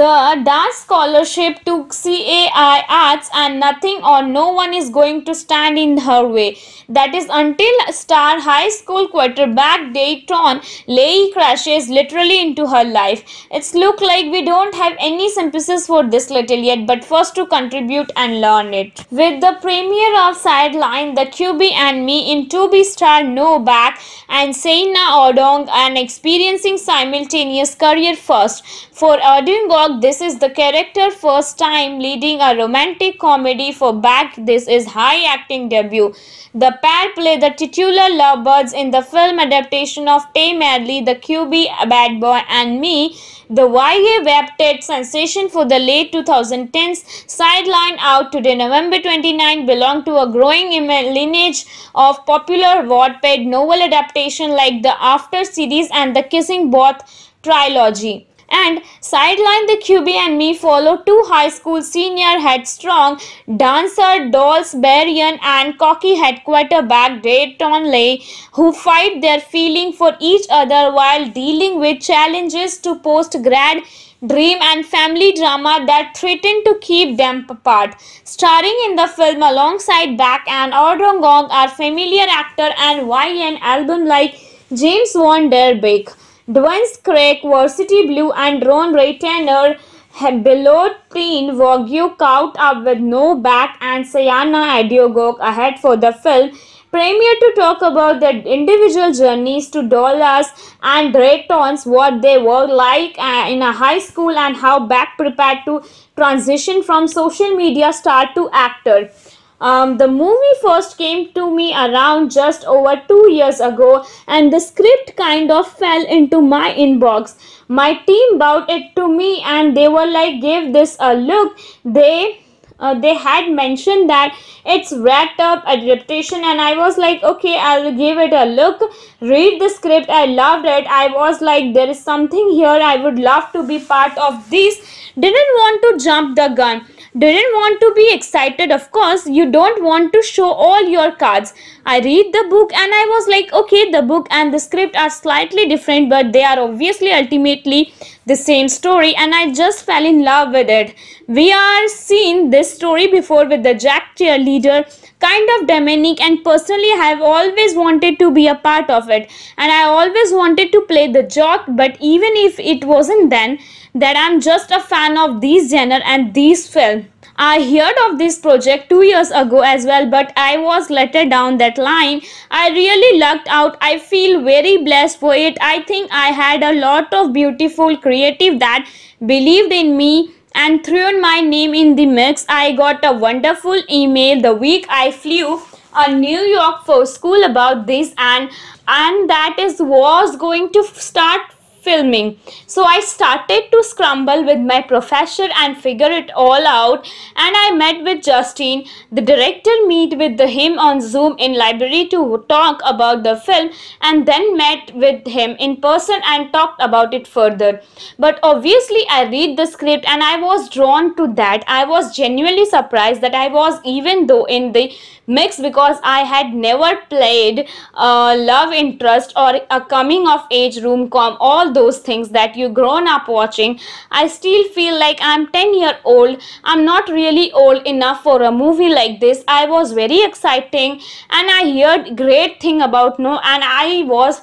the dance scholarship to CAI arts and nothing or no one is going to stand in her way. That is until star high school quarterback Dayton Leigh crashes literally into her life. It's look like we don't have any synthesis for this little yet but first to contribute and learn it. With the premiere of Sideline, The QB and Me in 2B star No Back and Seina Odong and experiencing simultaneous career first for Odong this is the character first time leading a romantic comedy for Back. This is high acting debut. The pair play the titular lovebirds in the film adaptation of Tame Adley, the QB Bad Boy and Me. The YA webted sensation for the late 2010s, sidelined out today, November 29, belonged to a growing lineage of popular Wattpad novel adaptation like the After series and the Kissing Both trilogy and sideline the QB and me follow two high school senior headstrong dancer Dolls Berrien and cocky head quarterback Dayton Lay who fight their feeling for each other while dealing with challenges to post-grad dream and family drama that threaten to keep them apart. Starring in the film alongside Back and Ordongong are familiar actor and YN album like James Van Der Beek. Dwayne's Craig, Varsity Blue and Ron Ray Tanner Belotin Wagyu caught up with No Back and Sayana Adiogok ahead for the film premiere to talk about their individual journeys to dollars and retons, what they were like uh, in a high school and how Back prepared to transition from social media star to actor. Um, the movie first came to me around just over two years ago and the script kind of fell into my inbox. My team bought it to me and they were like, give this a look. They uh, they had mentioned that it's wrapped up adaptation and i was like okay i'll give it a look read the script i loved it i was like there is something here i would love to be part of this didn't want to jump the gun didn't want to be excited of course you don't want to show all your cards I read the book and I was like, okay, the book and the script are slightly different, but they are obviously ultimately the same story, and I just fell in love with it. We are seen this story before with the Jack cheerleader kind of demonic and personally I have always wanted to be a part of it and I always wanted to play the jock but even if it wasn't then that I'm just a fan of these genre and these films. I heard of this project two years ago as well, but I was later down that line. I really lucked out. I feel very blessed for it. I think I had a lot of beautiful creative that believed in me and threw my name in the mix. I got a wonderful email the week I flew a New York for school about this and and that is was going to start filming. So I started to scramble with my professor and figure it all out and I met with Justine. The director meet with him on Zoom in library to talk about the film and then met with him in person and talked about it further. But obviously I read the script and I was drawn to that. I was genuinely surprised that I was even though in the mix because I had never played a uh, love interest or a coming of age rom com all those things that you grown up watching i still feel like i'm 10 year old i'm not really old enough for a movie like this i was very exciting and i heard great thing about no and i was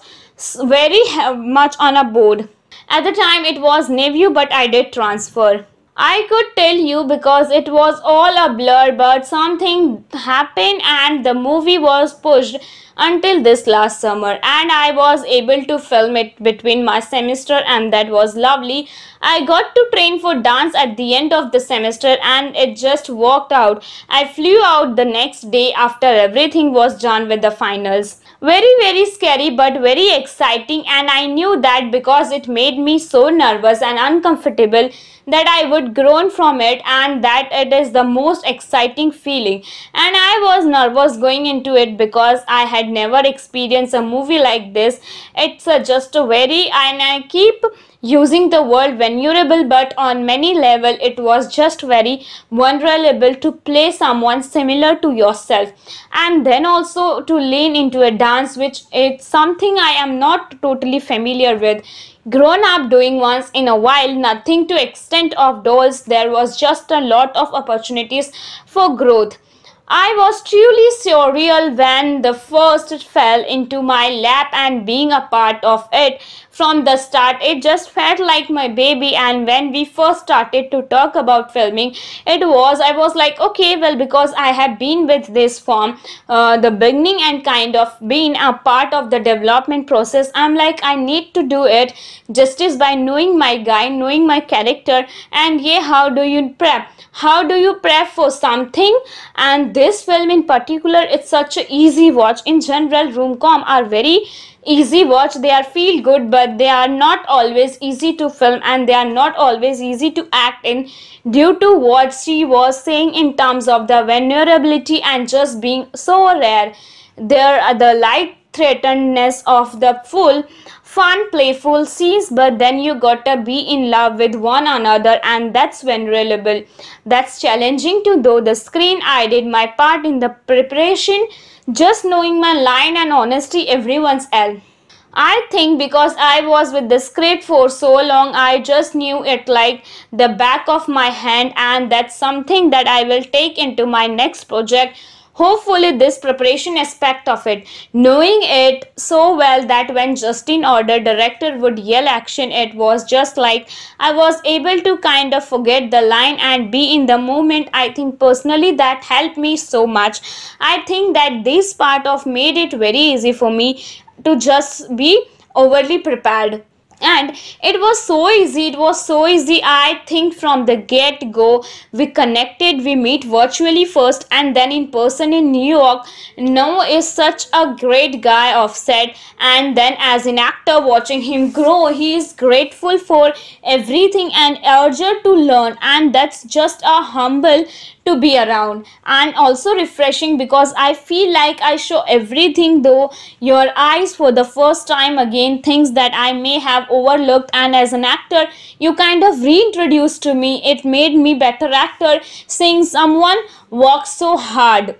very uh, much on a board at the time it was Neview but I did transfer. I could tell you because it was all a blur but something happened and the movie was pushed until this last summer and I was able to film it between my semester and that was lovely. I got to train for dance at the end of the semester and it just worked out. I flew out the next day after everything was done with the finals. Very, very scary but very exciting and I knew that because it made me so nervous and uncomfortable that I would groan from it and that it is the most exciting feeling. And I was nervous going into it because I had never experienced a movie like this. It's a, just a very and I keep using the word vulnerable but on many level it was just very vulnerable to play someone similar to yourself and then also to lean into a dance which it's something I am not totally familiar with grown up doing once in a while nothing to extent of dolls there was just a lot of opportunities for growth I was truly surreal when the first fell into my lap and being a part of it from the start, it just felt like my baby and when we first started to talk about filming, it was, I was like, okay, well, because I have been with this form, uh, the beginning and kind of been a part of the development process, I'm like, I need to do it justice by knowing my guy, knowing my character and yeah, how do you prep? How do you prep for something? And this film in particular, it's such an easy watch. In general, rom-com are very easy watch they are feel good but they are not always easy to film and they are not always easy to act in due to what she was saying in terms of the vulnerability and just being so rare there are the light threatenedness of the full fun playful scenes but then you gotta be in love with one another and that's vulnerable that's challenging to though the screen i did my part in the preparation just knowing my line and honesty everyone's L. I think because I was with the script for so long, I just knew it like the back of my hand and that's something that I will take into my next project Hopefully this preparation aspect of it, knowing it so well that when Justin ordered director would yell action it was just like I was able to kind of forget the line and be in the moment. I think personally that helped me so much. I think that this part of made it very easy for me to just be overly prepared and it was so easy it was so easy i think from the get go we connected we meet virtually first and then in person in new york noah is such a great guy offset and then as an actor watching him grow he is grateful for everything and urged to learn and that's just a humble to be around and also refreshing because I feel like I show everything though your eyes for the first time again things that I may have overlooked and as an actor you kind of reintroduced to me it made me better actor seeing someone work so hard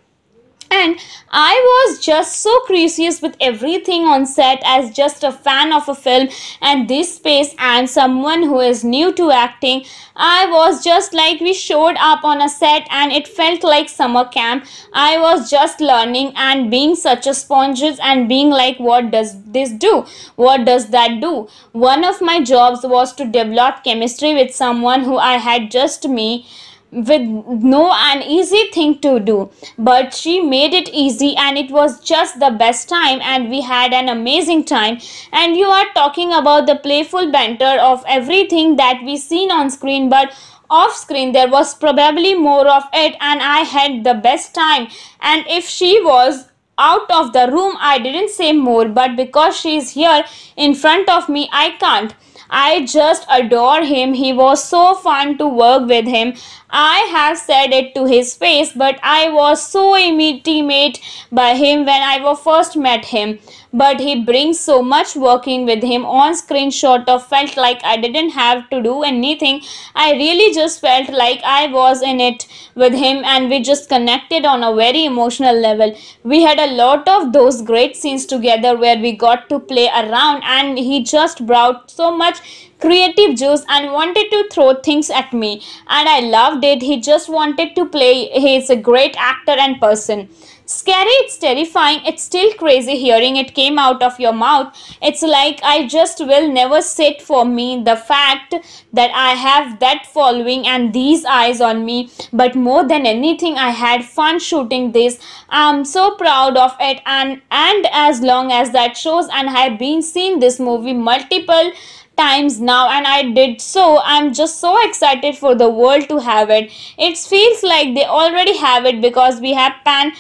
and I was just so curious with everything on set as just a fan of a film and this space and someone who is new to acting. I was just like we showed up on a set and it felt like summer camp. I was just learning and being such a sponges and being like what does this do? What does that do? One of my jobs was to develop chemistry with someone who I had just me with no an easy thing to do but she made it easy and it was just the best time and we had an amazing time and you are talking about the playful banter of everything that we seen on screen but off screen there was probably more of it and i had the best time and if she was out of the room i didn't say more but because she is here in front of me i can't I just adore him. He was so fun to work with him I have said it to his face, but I was so intimate by him when I first met him. But he brings so much working with him on screen sort of felt like I didn't have to do anything. I really just felt like I was in it with him and we just connected on a very emotional level. We had a lot of those great scenes together where we got to play around and he just brought so much creative juice and wanted to throw things at me and I loved did He just wanted to play. He is a great actor and person. Scary, it's terrifying. It's still crazy hearing it came out of your mouth. It's like I just will never sit for me. The fact that I have that following and these eyes on me. But more than anything, I had fun shooting this. I'm so proud of it. And, and as long as that shows and I have been seeing this movie multiple times now and I did so. I'm just so excited for the world to have it. It feels like they already have it because we have pan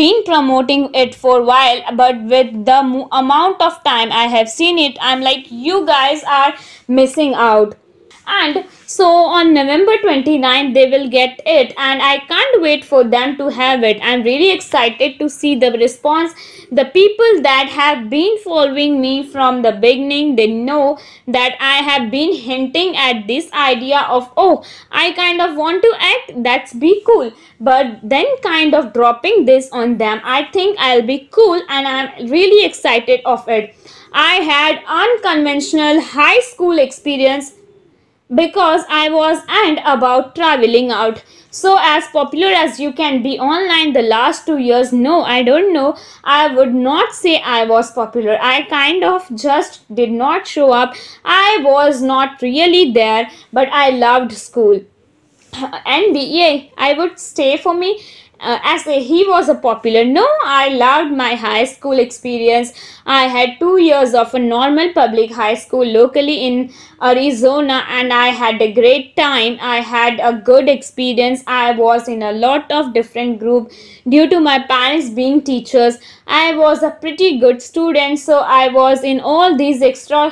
been promoting it for a while but with the amount of time I have seen it I'm like you guys are missing out and so on November 29 they will get it and I can't wait for them to have it. I'm really excited to see the response. The people that have been following me from the beginning they know that I have been hinting at this idea of oh I kind of want to act that's be cool but then kind of dropping this on them I think I'll be cool and I'm really excited of it. I had unconventional high school experience because I was and about traveling out. So as popular as you can be online the last two years, no, I don't know. I would not say I was popular. I kind of just did not show up. I was not really there, but I loved school. And BEA, I would stay for me uh, as he was a popular no i loved my high school experience i had 2 years of a normal public high school locally in arizona and i had a great time i had a good experience i was in a lot of different group due to my parents being teachers i was a pretty good student so i was in all these extra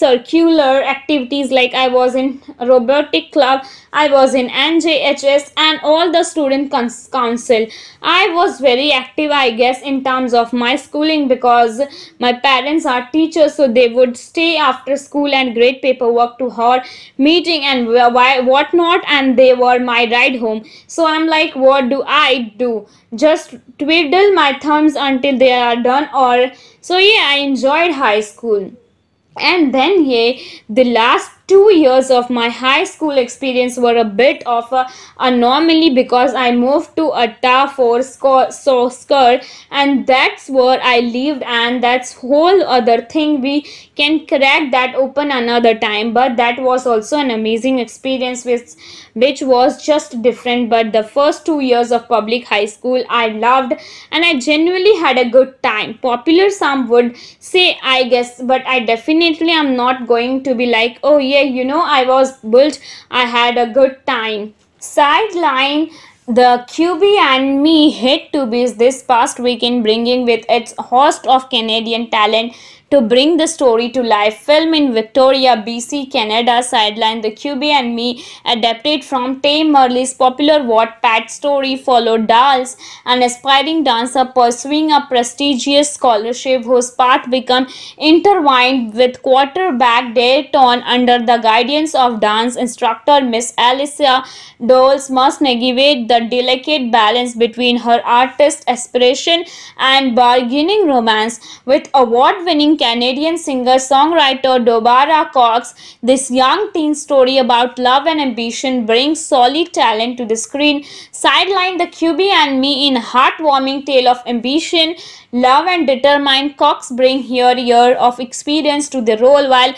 circular activities like I was in robotic club, I was in NJHS and all the student council. I was very active I guess in terms of my schooling because my parents are teachers so they would stay after school and grade paperwork to her meeting and whatnot and they were my ride home. So I'm like what do I do? Just twiddle my thumbs until they are done or so yeah I enjoyed high school and then yeah the last two years of my high school experience were a bit of a anomaly because I moved to a tough or and that's where I lived and that's whole other thing we can crack that open another time but that was also an amazing experience which which was just different but the first two years of public high school I loved and I genuinely had a good time popular some would say I guess but I definitely am not going to be like oh yeah you know, I was built, I had a good time. Sideline the QB and me hit to be this past weekend bringing with its host of Canadian talent to bring the story to life. Film in Victoria, BC, Canada sidelined the QB and Me adapted from Tame Merle's popular Wattpad story followed Dals, an aspiring dancer pursuing a prestigious scholarship whose path became intertwined with quarterback Dayton under the guidance of dance instructor Miss Alicia Doles must navigate the delicate balance between her artist aspiration and bargaining romance with award-winning Canadian singer-songwriter Dobara Cox, this young teen story about love and ambition brings solid talent to the screen. Sideline the QB and me in heartwarming tale of ambition, love and determined Cox bring here year of experience to the role while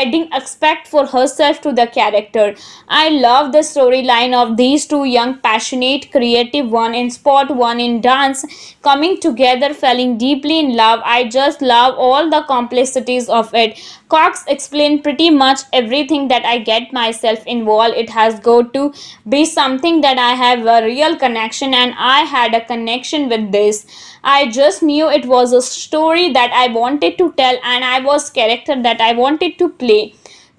adding aspect for herself to the character. I love the storyline of these two young, passionate, creative, one in sport, one in dance, coming together, falling deeply in love. I just love all the complexities of it. Cox explained pretty much everything that I get myself involved. It has got to be something that I have a real connection and I had a connection with this. I just knew it was a story that I wanted to tell and I was character that I wanted to play.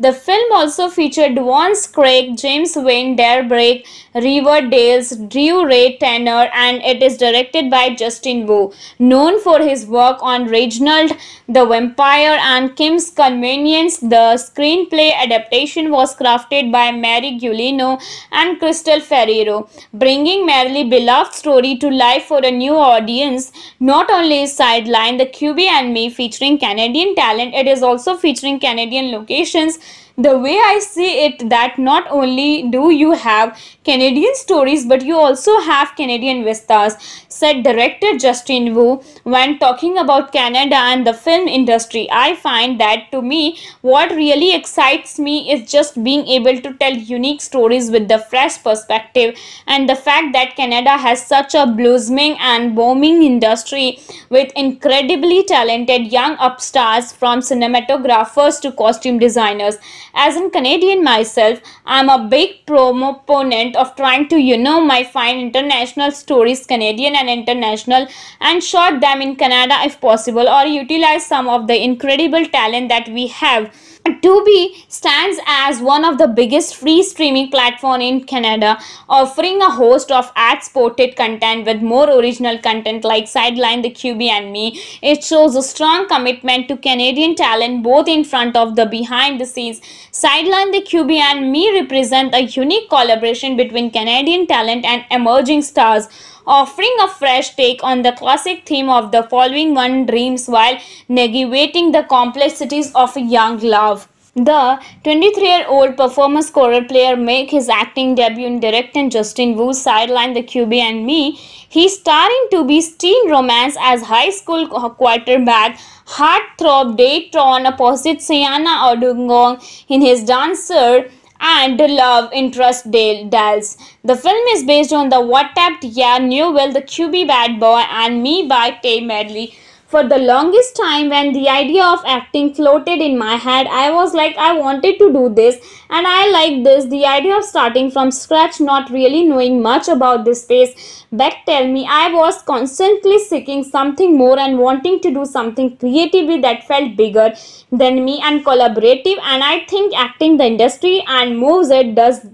The film also featured Vance Craig, James Wayne River Dales, Drew Ray Tanner, and it is directed by Justin Wu, known for his work on Reginald the Vampire and Kim's Convenience. The screenplay adaptation was crafted by Mary Gulino and Crystal Ferrero, bringing Mary's beloved story to life for a new audience. Not only is Sideline, The QB and Me featuring Canadian talent, it is also featuring Canadian locations the way i see it that not only do you have canadian stories but you also have canadian vistas said director Justin Wu when talking about Canada and the film industry. I find that to me, what really excites me is just being able to tell unique stories with the fresh perspective and the fact that Canada has such a blossoming and booming industry with incredibly talented young upstarts from cinematographers to costume designers. As a Canadian myself, I'm a big proponent of trying to, you know, my fine international stories Canadian and international and short them in Canada if possible or utilize some of the incredible talent that we have. Tubi stands as one of the biggest free streaming platform in Canada, offering a host of ad-supported content with more original content like Sideline, The QB and Me. It shows a strong commitment to Canadian talent both in front of the behind the scenes. Sideline, The QB and Me represent a unique collaboration between Canadian talent and emerging stars offering a fresh take on the classic theme of the following one dreams while negating the complexities of a young love. The 23-year-old performer scorer player make his acting debut in director Justin Wu's sideline The QB and Me. He's starring to be teen romance as high school quarterback heartthrob on opposite Sienna Odungong in his dancer and love interest Dale Dallas. The film is based on the What Ya Yeah Newell, The QB Bad Boy and Me by Tay Medley for the longest time when the idea of acting floated in my head, I was like I wanted to do this and I like this. The idea of starting from scratch, not really knowing much about this space. Back tell me, I was constantly seeking something more and wanting to do something creatively that felt bigger than me and collaborative and I think acting the industry and moves it does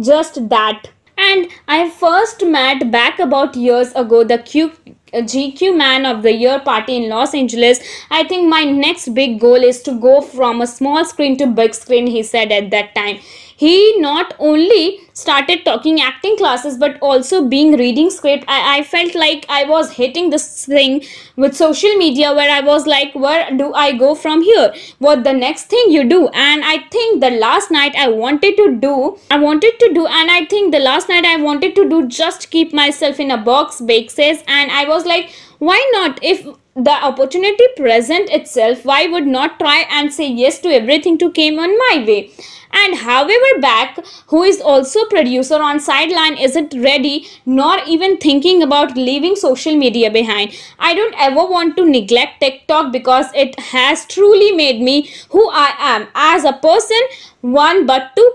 just that. And I first met back about years ago the cute GQ Man of the Year party in Los Angeles. I think my next big goal is to go from a small screen to big screen, he said at that time he not only started talking acting classes but also being reading script I, I felt like i was hitting this thing with social media where i was like where do i go from here what the next thing you do and i think the last night i wanted to do i wanted to do and i think the last night i wanted to do just keep myself in a box bake says and i was like why not? If the opportunity present itself, why would not try and say yes to everything to came on my way? And however back, who is also producer on sideline, isn't ready nor even thinking about leaving social media behind. I don't ever want to neglect TikTok because it has truly made me who I am as a person. One but two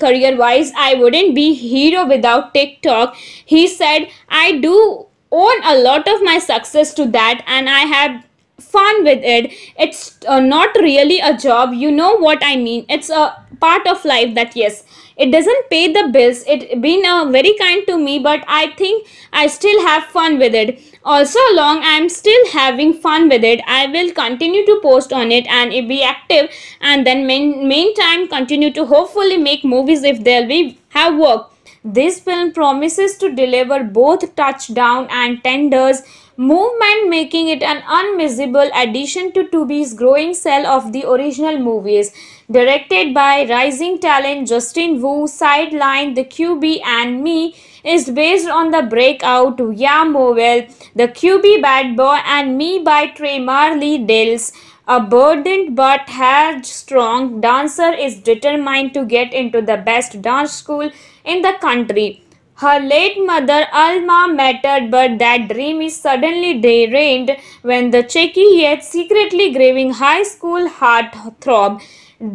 career wise, I wouldn't be hero without TikTok. He said, I do own a lot of my success to that and I have fun with it. It's uh, not really a job. You know what I mean. It's a part of life that yes, it doesn't pay the bills. It been uh, very kind to me, but I think I still have fun with it. Also long I'm still having fun with it. I will continue to post on it and be active and then main meantime continue to hopefully make movies if there will be have work this film promises to deliver both touchdown and tenders movement making it an unmissable addition to Tubi's growing cell of the original movies. Directed by rising talent Justin Wu, Sideline, The QB and Me is based on the breakout Ya Mowell, The QB Bad Boy and Me by Trey Marley Dills. A burdened but headstrong dancer is determined to get into the best dance school in the country. Her late mother Alma mattered but that dream is suddenly derailed when the cheeky yet secretly grieving high school heartthrob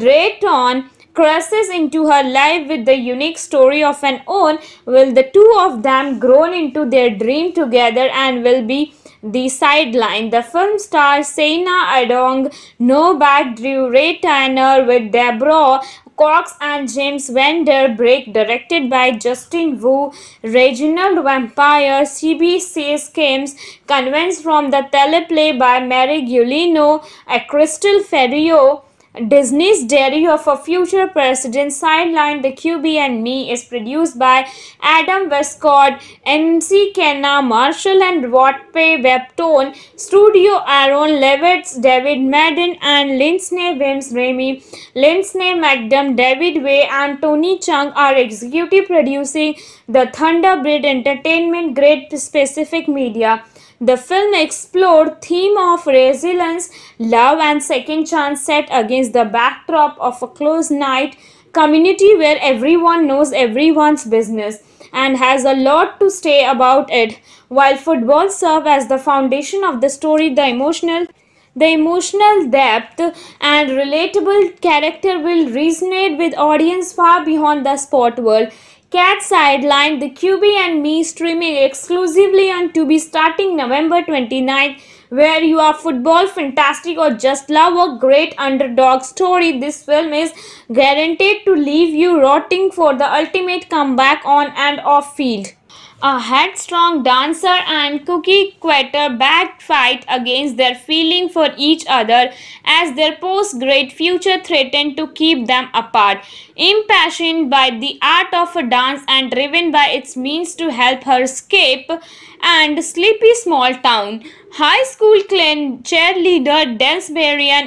Drayton crosses into her life with the unique story of an own will the two of them grow into their dream together and will be the sideline. The film stars Saina Adong, Novak Drew, Ray Tanner with Deborah Cox and James Van Der directed by Justin Wu, Reginald Vampire, CBC Schemes, Convents from the teleplay by Mary Giulino, a Crystal Ferrio, Disney's Diary of a Future President Sideline the QB and Me is produced by Adam Westcott, MC Kenna, Marshall and Watpe Webtoon, Studio Aaron Levitz, David Madden and Lindsay Wims Remy, Lindsay McDum, David Way and Tony Chung are executive producing the Thunderbird Entertainment Great Specific Media. The film explored theme of resilience, love and second chance set against the backdrop of a close night community where everyone knows everyone's business and has a lot to say about it. While football serves as the foundation of the story, the emotional the emotional depth and relatable character will resonate with audience far beyond the sport world. Cat sidelined the QB and me streaming exclusively on Tubi starting November 29th. Where you are football fantastic or just love a great underdog story, this film is guaranteed to leave you rotting for the ultimate comeback on and off field. A headstrong dancer and cookie quitter backed fight against their feeling for each other as their post-grad future threatened to keep them apart. Impassioned by the art of a dance and driven by its means to help her escape and sleepy small town, high school clan cheerleader Dels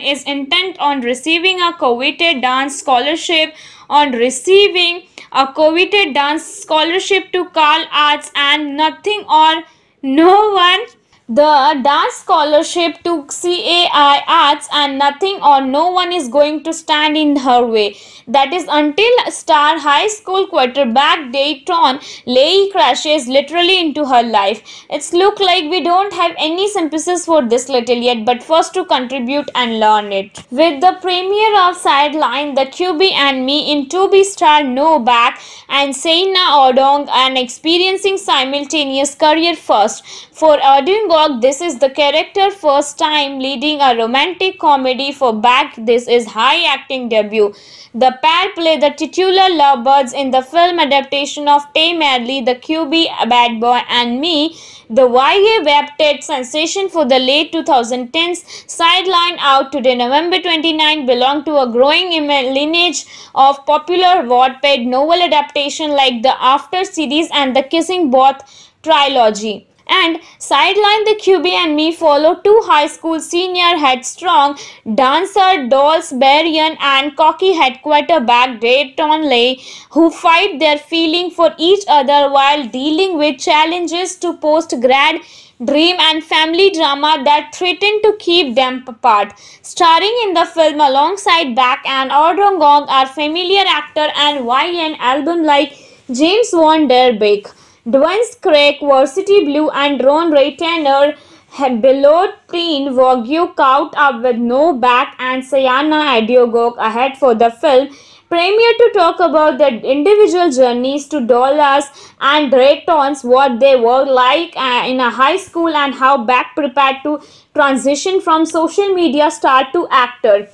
is intent on receiving a coveted dance scholarship on receiving a coveted dance scholarship to Carl Arts and nothing or no one the dance scholarship to CAI arts and nothing or no one is going to stand in her way. That is until star high school quarterback Dayton Leahy crashes literally into her life. It's look like we don't have any synthesis for this little yet but first to contribute and learn it. With the premiere of Sideline, The QB and Me in 2B star No Back and Seina Odong and experiencing simultaneous career first for Odingog, this is the character first time leading a romantic comedy. For Back, this is high acting debut. The pair play the titular lovebirds in the film adaptation of Tay Madley, the QB Bad Boy and Me. The YA webted sensation for the late 2010s, Sideline Out today, November 29, belonged to a growing lineage of popular Wattpad novel adaptation like the After series and the Kissing Both trilogy and sideline the QB and me follow two high school senior headstrong dancer Dolls Berrien and cocky head quarterback Dayton Lay who fight their feeling for each other while dealing with challenges to post-grad dream and family drama that threaten to keep them apart. Starring in the film alongside Back and Ordongong are familiar actor and YN album like James Van Der Beek. Dwayne Craig, Varsity Blue and Ron Ray Tanner Below Teen Wagyu caught up with No Back and Sayana Adiogok ahead for the film premiere to talk about their individual journeys to dollars and great what they were like uh, in a high school and how Back prepared to transition from social media star to actor.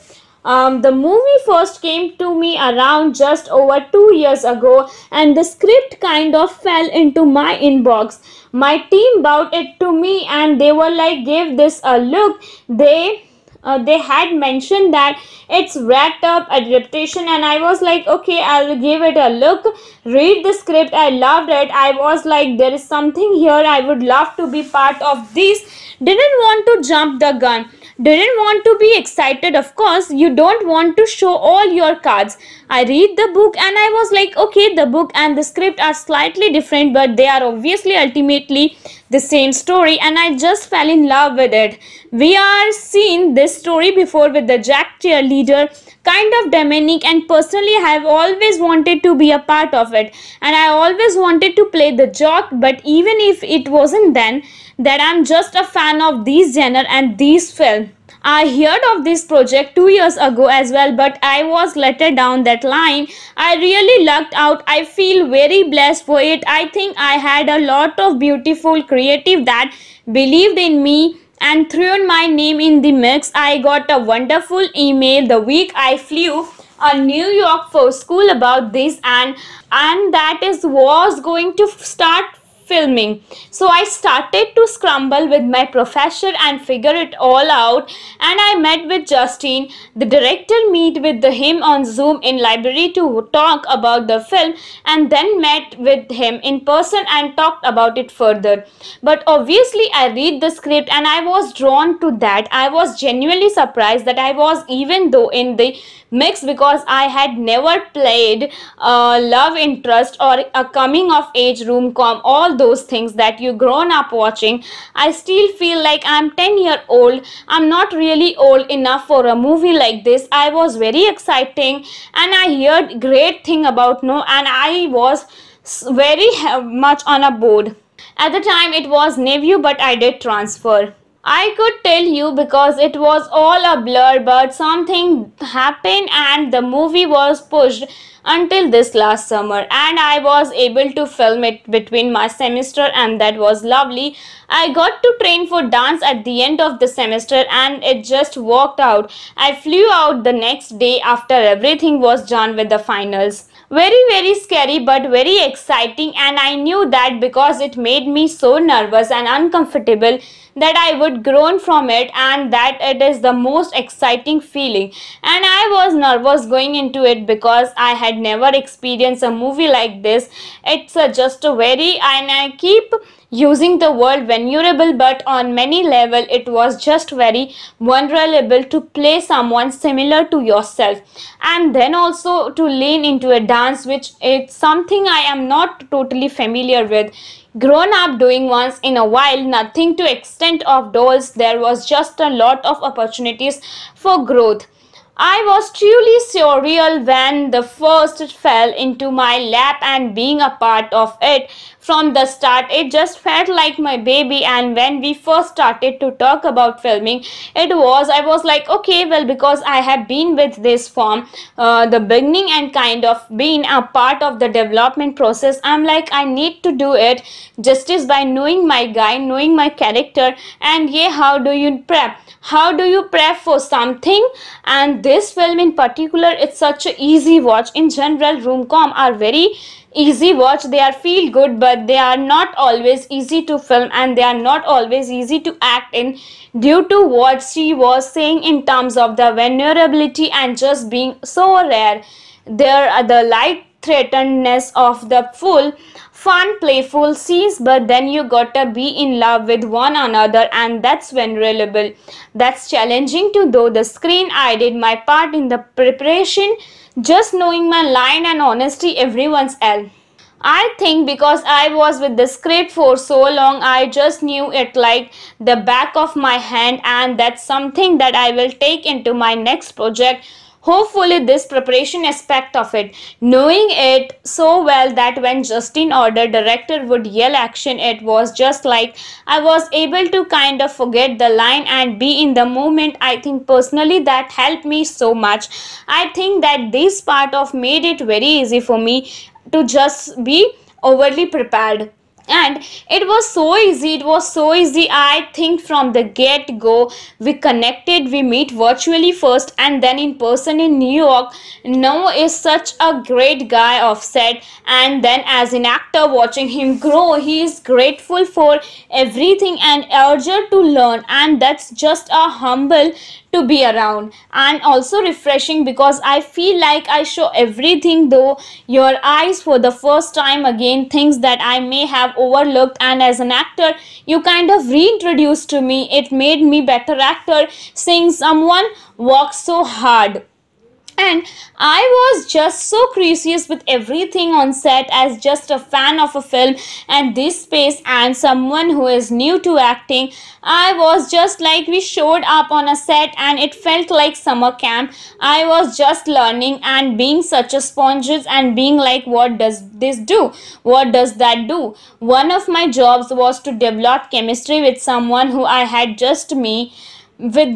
Um, the movie first came to me around just over two years ago, and the script kind of fell into my inbox. My team bought it to me, and they were like, "Give this a look." They uh, they had mentioned that it's wrapped up adaptation and i was like okay i'll give it a look read the script i loved it i was like there is something here i would love to be part of this didn't want to jump the gun didn't want to be excited of course you don't want to show all your cards i read the book and i was like okay the book and the script are slightly different but they are obviously ultimately the same story and i just fell in love with it we are seen this story before with the jack cheerleader kind of demonic and personally I have always wanted to be a part of it and I always wanted to play the jock but even if it wasn't then that I'm just a fan of these genre and these film. I heard of this project 2 years ago as well but I was let down that line. I really lucked out. I feel very blessed for it. I think I had a lot of beautiful creative that believed in me and threw my name in the mix. I got a wonderful email the week I flew a New York for school about this and and that is was going to start filming. So I started to scramble with my professor and figure it all out and I met with Justine. The director meet with the him on Zoom in library to talk about the film and then met with him in person and talked about it further. But obviously I read the script and I was drawn to that. I was genuinely surprised that I was even though in the mix because I had never played love interest or a coming of age room com all those things that you grown up watching I still feel like I'm 10 year old I'm not really old enough for a movie like this I was very exciting and I heard great thing about no and I was very much on a board at the time it was Neview but I did transfer I could tell you because it was all a blur but something happened and the movie was pushed until this last summer and I was able to film it between my semester and that was lovely. I got to train for dance at the end of the semester and it just worked out. I flew out the next day after everything was done with the finals. Very, very scary but very exciting and I knew that because it made me so nervous and uncomfortable that I would groan from it and that it is the most exciting feeling. And I was nervous going into it because I had never experienced a movie like this. It's just a very and I keep using the word vulnerable but on many level it was just very vulnerable to play someone similar to yourself and then also to lean into a dance which is something I am not totally familiar with grown up doing once in a while nothing to extent of dolls there was just a lot of opportunities for growth I was truly surreal when the first fell into my lap and being a part of it from the start, it just felt like my baby and when we first started to talk about filming, it was, I was like, okay, well, because I have been with this form, uh, the beginning and kind of been a part of the development process, I'm like, I need to do it justice by knowing my guy, knowing my character and yeah, how do you prep? How do you prep for something? And this film in particular, it's such an easy watch. In general, rom-com are very easy watch they are feel good but they are not always easy to film and they are not always easy to act in due to what she was saying in terms of the vulnerability and just being so rare there are the light threatenedness of the full fun playful scenes but then you gotta be in love with one another and that's vulnerable that's challenging to do the screen i did my part in the preparation just knowing my line and honesty everyone's L. I think because I was with the script for so long, I just knew it like the back of my hand and that's something that I will take into my next project Hopefully this preparation aspect of it, knowing it so well that when Justin ordered, order director would yell action it was just like I was able to kind of forget the line and be in the moment. I think personally that helped me so much. I think that this part of made it very easy for me to just be overly prepared and it was so easy it was so easy i think from the get go we connected we meet virtually first and then in person in new york noah is such a great guy offset, set and then as an actor watching him grow he is grateful for everything and urged to learn and that's just a humble to be around and also refreshing because I feel like I show everything though your eyes for the first time again things that I may have overlooked and as an actor you kind of reintroduced to me it made me better actor seeing someone work so hard and I was just so curious with everything on set as just a fan of a film and this space and someone who is new to acting. I was just like we showed up on a set and it felt like summer camp. I was just learning and being such a sponge and being like what does this do? What does that do? One of my jobs was to develop chemistry with someone who I had just me with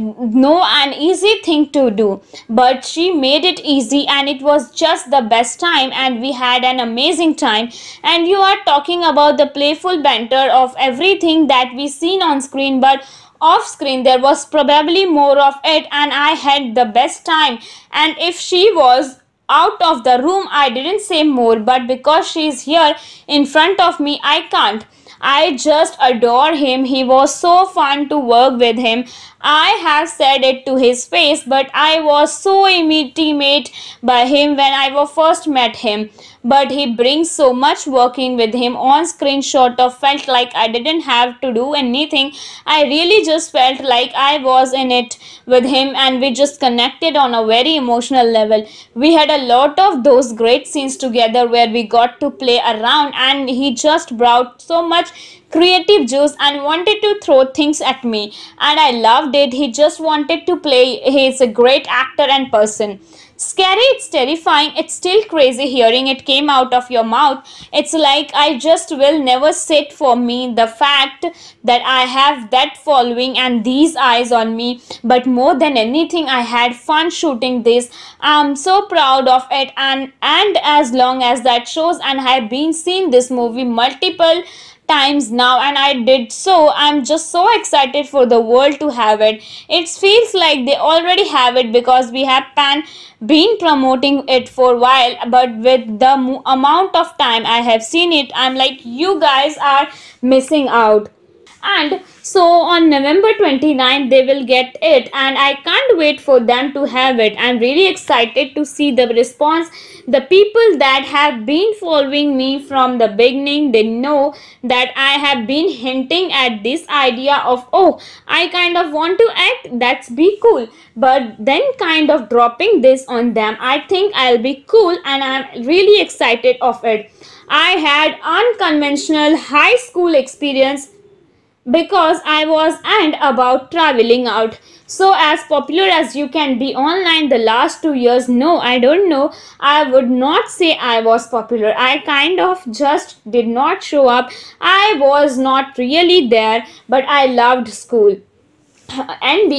no an easy thing to do but she made it easy and it was just the best time and we had an amazing time and you are talking about the playful banter of everything that we seen on screen but off screen there was probably more of it and i had the best time and if she was out of the room i didn't say more but because she is here in front of me i can't I just adore him. He was so fun to work with him. I have said it to his face, but I was so intimate by him when I first met him. But he brings so much working with him on screen sort of felt like I didn't have to do anything. I really just felt like I was in it with him and we just connected on a very emotional level. We had a lot of those great scenes together where we got to play around and he just brought so much creative juice and wanted to throw things at me and I loved it. He just wanted to play. He's a great actor and person. Scary, it's terrifying, it's still crazy hearing it came out of your mouth. It's like I just will never sit for me. The fact that I have that following and these eyes on me, but more than anything, I had fun shooting this. I'm so proud of it, and and as long as that shows, and I've been seen this movie multiple times now and I did so. I'm just so excited for the world to have it. It feels like they already have it because we have pan been promoting it for a while but with the amount of time I have seen it I'm like you guys are missing out and so on November 29 they will get it and I can't wait for them to have it. I'm really excited to see the response. The people that have been following me from the beginning they know that I have been hinting at this idea of oh I kind of want to act that's be cool but then kind of dropping this on them. I think I'll be cool and I'm really excited of it. I had unconventional high school experience because I was and about traveling out. So as popular as you can be online the last two years, no, I don't know. I would not say I was popular. I kind of just did not show up. I was not really there, but I loved school. And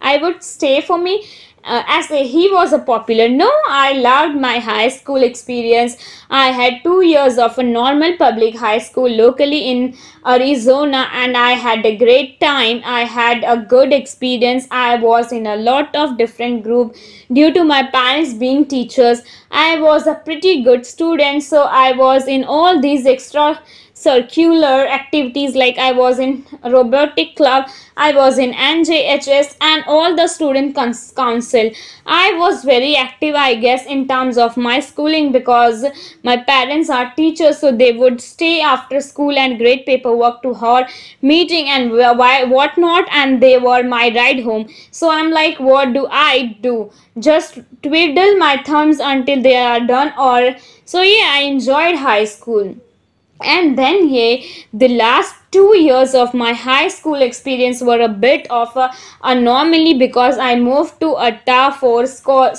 I would stay for me uh, as a, he was a popular no i loved my high school experience i had two years of a normal public high school locally in arizona and i had a great time i had a good experience i was in a lot of different group due to my parents being teachers i was a pretty good student so i was in all these extra circular activities like I was in robotic club, I was in NJHS and all the student council. I was very active I guess in terms of my schooling because my parents are teachers so they would stay after school and grade paperwork to her meeting and whatnot and they were my ride home. So I'm like what do I do? Just twiddle my thumbs until they are done or so yeah I enjoyed high school and then yeah the last two years of my high school experience were a bit of an anomaly because I moved to a tough or score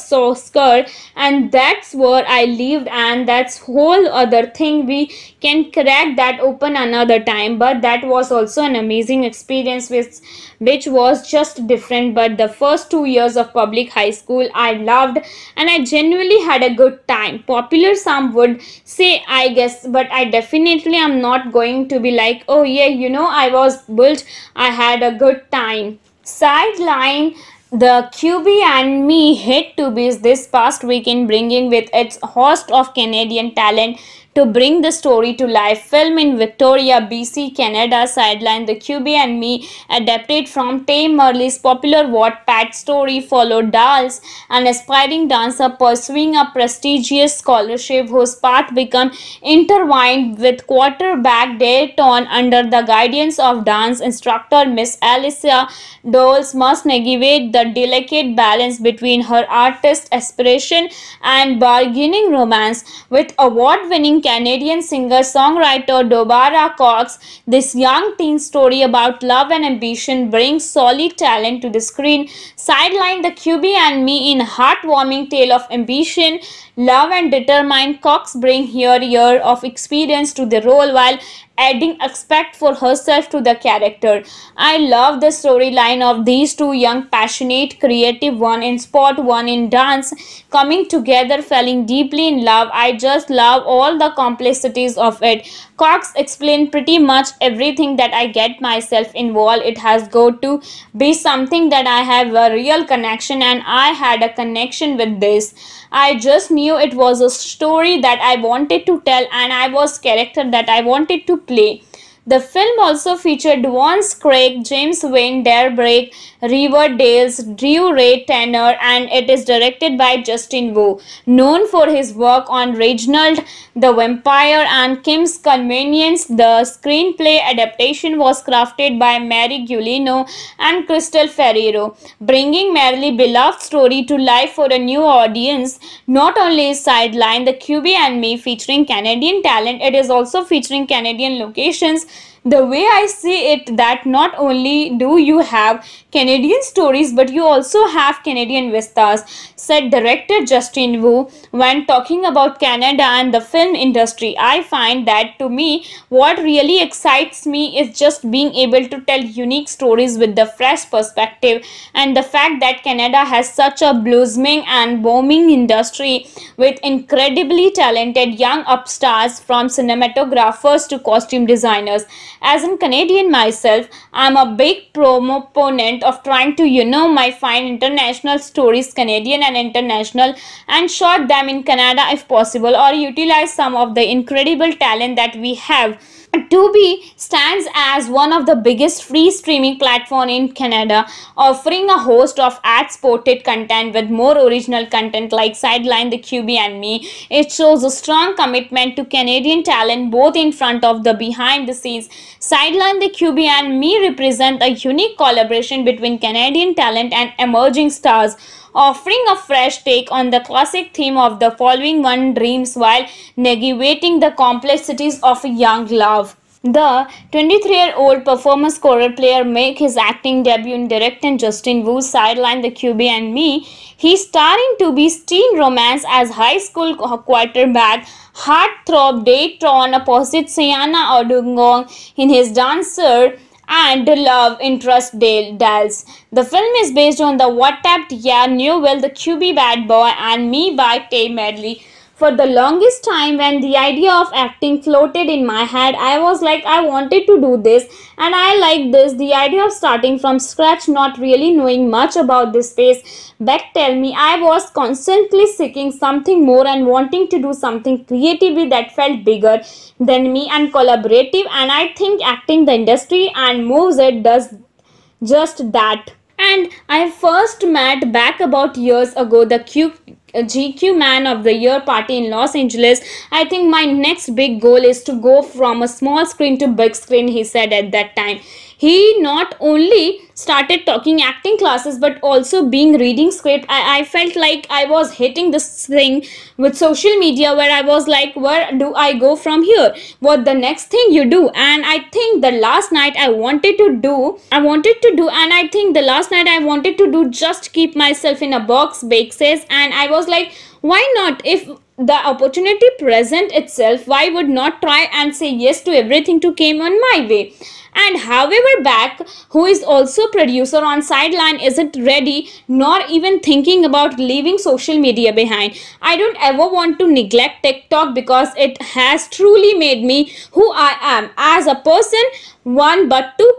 and that's where I lived and that's whole other thing we can crack that open another time but that was also an amazing experience which which was just different but the first two years of public high school I loved and I genuinely had a good time popular some would say I guess but I definitely am not going to be like oh yeah you know i was built i had a good time sideline the QB and me hit to be this past weekend bringing with its host of Canadian talent to bring the story to life. Film in Victoria, BC, Canada sideline The QB and Me, adapted from Tame Merle's popular Wattpad story, followed Dals, an aspiring dancer pursuing a prestigious scholarship whose path became intertwined with quarterback Dayton under the guidance of dance instructor Miss Alicia Doles must navigate the delicate balance between her artist aspiration and bargaining romance with award-winning Canadian singer-songwriter Dobara Cox, this young teen story about love and ambition brings solid talent to the screen. Sideline the QB and me in heartwarming tale of ambition, Love and determined Cox bring her year of experience to the role while adding aspect for herself to the character. I love the storyline of these two young, passionate, creative, one in sport, one in dance, coming together, falling deeply in love. I just love all the complexities of it. Cox explained pretty much everything that I get myself involved. It has got to be something that I have a real connection and I had a connection with this. I just knew it was a story that I wanted to tell and I was character that I wanted to play. The film also featured Vance Craig, James Wayne Darbrick, Riverdale's Drew Ray Tanner and it is directed by Justin Wu, known for his work on Reginald the Vampire and Kim's Convenience. The screenplay adaptation was crafted by Mary Gulino and Crystal Ferrero, bringing Mary's beloved story to life for a new audience. Not only is Sideline, The QB and Me featuring Canadian talent, it is also featuring Canadian locations the way i see it that not only do you have canadian stories but you also have canadian vistas said director justin wu when talking about canada and the film industry i find that to me what really excites me is just being able to tell unique stories with the fresh perspective and the fact that canada has such a blossoming and booming industry with incredibly talented young upstarts from cinematographers to costume designers as an Canadian myself, I'm a big proponent of trying to, you know, my find international stories, Canadian and international, and shot them in Canada if possible, or utilize some of the incredible talent that we have Tubi stands as one of the biggest free streaming platform in Canada, offering a host of ad-supported content with more original content like Sideline, The QB and Me. It shows a strong commitment to Canadian talent both in front of the behind the scenes. Sideline, The QB and Me represent a unique collaboration between Canadian talent and emerging stars offering a fresh take on the classic theme of the following one dreams while negating the complexities of a young love. The 23-year-old performance scorer player make his acting debut in directing Justin Wu's sideline The QB and Me. He's starring to be teen romance as high school quarterback heartthrob Dayton opposite Sienna Odungong in his dancer and love interest does. The film is based on the What Tapped Ya Newell, The QB Bad Boy and Me by Tay Medley. For the longest time when the idea of acting floated in my head, I was like I wanted to do this and I like this. The idea of starting from scratch, not really knowing much about this space. Back tell me, I was constantly seeking something more and wanting to do something creatively that felt bigger than me and collaborative and I think acting the industry and moves it does just that. And I first met back about years ago the cube. GQ Man of the Year party in Los Angeles. I think my next big goal is to go from a small screen to big screen, he said at that time he not only started talking acting classes but also being reading script I, I felt like i was hitting this thing with social media where i was like where do i go from here what the next thing you do and i think the last night i wanted to do i wanted to do and i think the last night i wanted to do just keep myself in a box bake says and i was like why not if the opportunity present itself why would not try and say yes to everything to came on my way and however back who is also producer on sideline isn't ready nor even thinking about leaving social media behind i don't ever want to neglect tiktok because it has truly made me who i am as a person one but two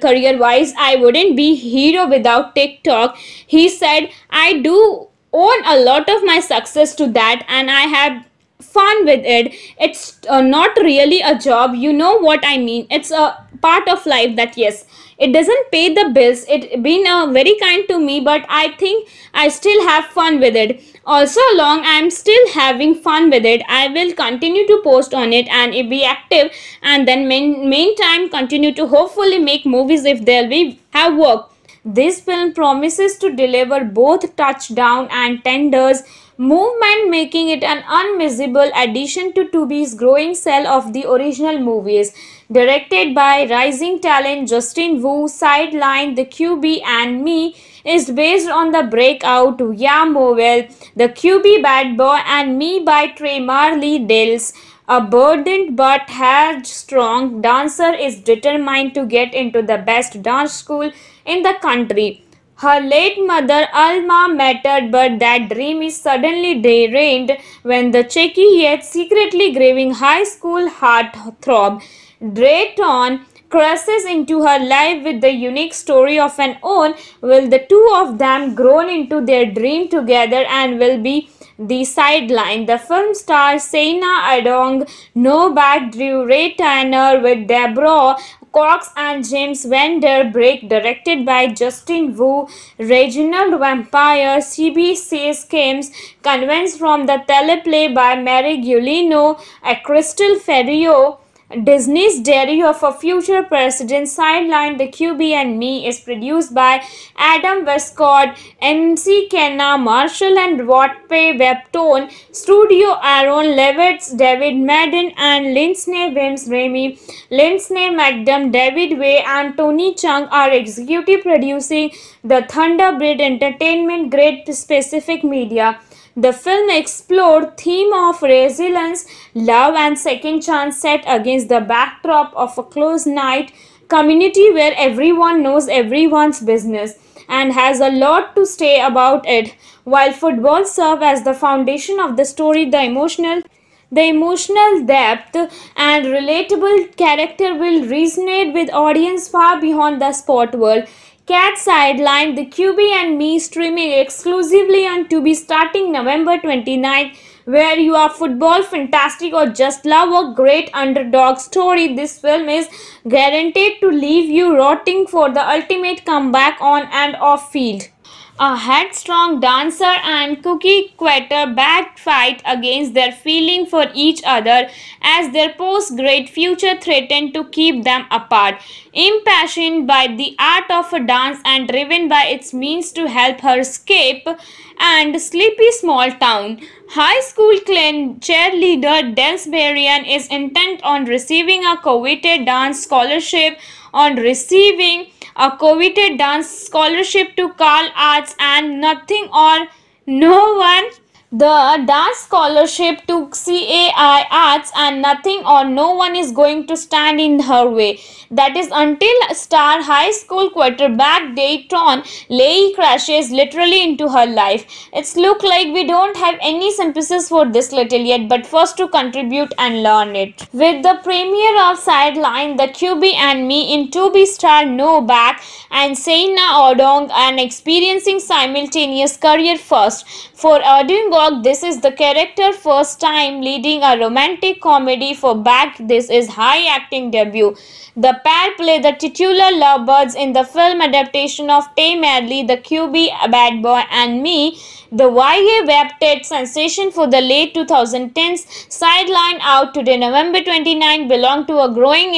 career wise i wouldn't be hero without tiktok he said i do own a lot of my success to that and i have fun with it it's uh, not really a job you know what i mean it's a part of life that yes it doesn't pay the bills it been uh, very kind to me but i think i still have fun with it also long i am still having fun with it i will continue to post on it and be active and then main meantime continue to hopefully make movies if there will be have work this film promises to deliver both touchdown and tenders movement making it an unmissable addition to Tubi's growing cell of the original movies. Directed by rising talent Justin Wu, Sideline, The QB and Me is based on the breakout Ya Mowell, The QB Bad Boy and Me by Trey Marley Dills. A burdened but headstrong dancer is determined to get into the best dance school in the country. Her late mother Alma mattered but that dream is suddenly derailed when the Checky yet secretly grieving high school heartthrob Drayton crosses into her life with the unique story of an own will the two of them grown into their dream together and will be the sideline. The film stars Saina Adong, Novak, Drew Ray Tanner with Deborah Cox and James Van Der Break, directed by Justin Wu, Reginald Vampire, CBC Schemes, convinced from the teleplay by Mary Giulino, a Crystal Ferrio, Disney's Diary of a Future President Sideline The QB and Me is produced by Adam Westcott, MC Kenna, Marshall and Watpe Webtoon, Studio Aaron Levitz, David Madden and Lindsay Wims Remy, Lindsay McDum, David Way and Tony Chung are executive producing the Thunderbird Entertainment Great Specific Media. The film explored theme of resilience, love and second chance set against the backdrop of a close night community where everyone knows everyone's business and has a lot to say about it. While football serves as the foundation of the story, the emotional the emotional depth and relatable character will resonate with audience far beyond the sport world. Cat sideline the QB and me streaming exclusively on Tubi starting November 29th. Where you are football fantastic or just love a great underdog story, this film is guaranteed to leave you rotting for the ultimate comeback on and off field a headstrong dancer and cookie cutter back fight against their feeling for each other as their post-grad future threatened to keep them apart. Impassioned by the art of a dance and driven by its means to help her escape and sleepy small town, high school clan cheerleader Dels Marian is intent on receiving a coveted dance scholarship on receiving a coveted dance scholarship to Carl Arts and nothing or no one the Dance Scholarship to CAI Arts and nothing or no one is going to stand in her way. That is until star high school quarterback Dayton Leigh crashes literally into her life. It's look like we don't have any synthesis for this little yet but first to contribute and learn it. With the premiere of Sideline, The QB and Me in 2B star No Back and Saina Odong and experiencing simultaneous career first. For Audenborg, this is the character first time leading a romantic comedy. For Back, this is high acting debut. The pair play the titular lovebirds in the film adaptation of Tay Madley, the QB Bad Boy and Me. The YA webted sensation for the late 2010s, sidelined out today, November 29, belonged to a growing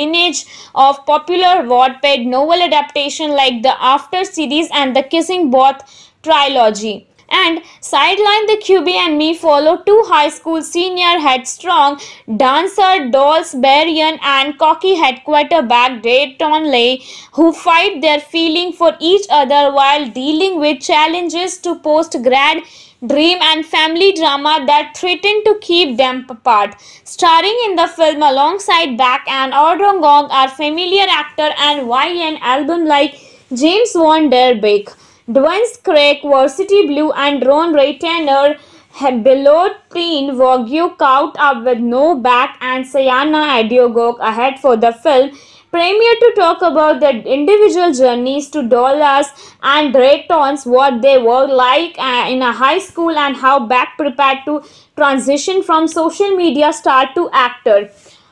lineage of popular Wattpad novel adaptation like the After series and the Kissing Both trilogy and sideline the QB and me follow two high school senior headstrong dancer Dolls Berrien and cocky head quarterback Dayton Lay who fight their feeling for each other while dealing with challenges to post-grad dream and family drama that threaten to keep them apart. Starring in the film alongside Back and Gong are familiar actor and YN album like James Van Der Beek. Dwayne Craig, Varsity Blue and Ron Ray Tanner teen Wagyu caught up with No Back and Sayana Adiogok ahead for the film premiere to talk about their individual journeys to dollars and Rayton's what they were like uh, in a high school and how Back prepared to transition from social media star to actor.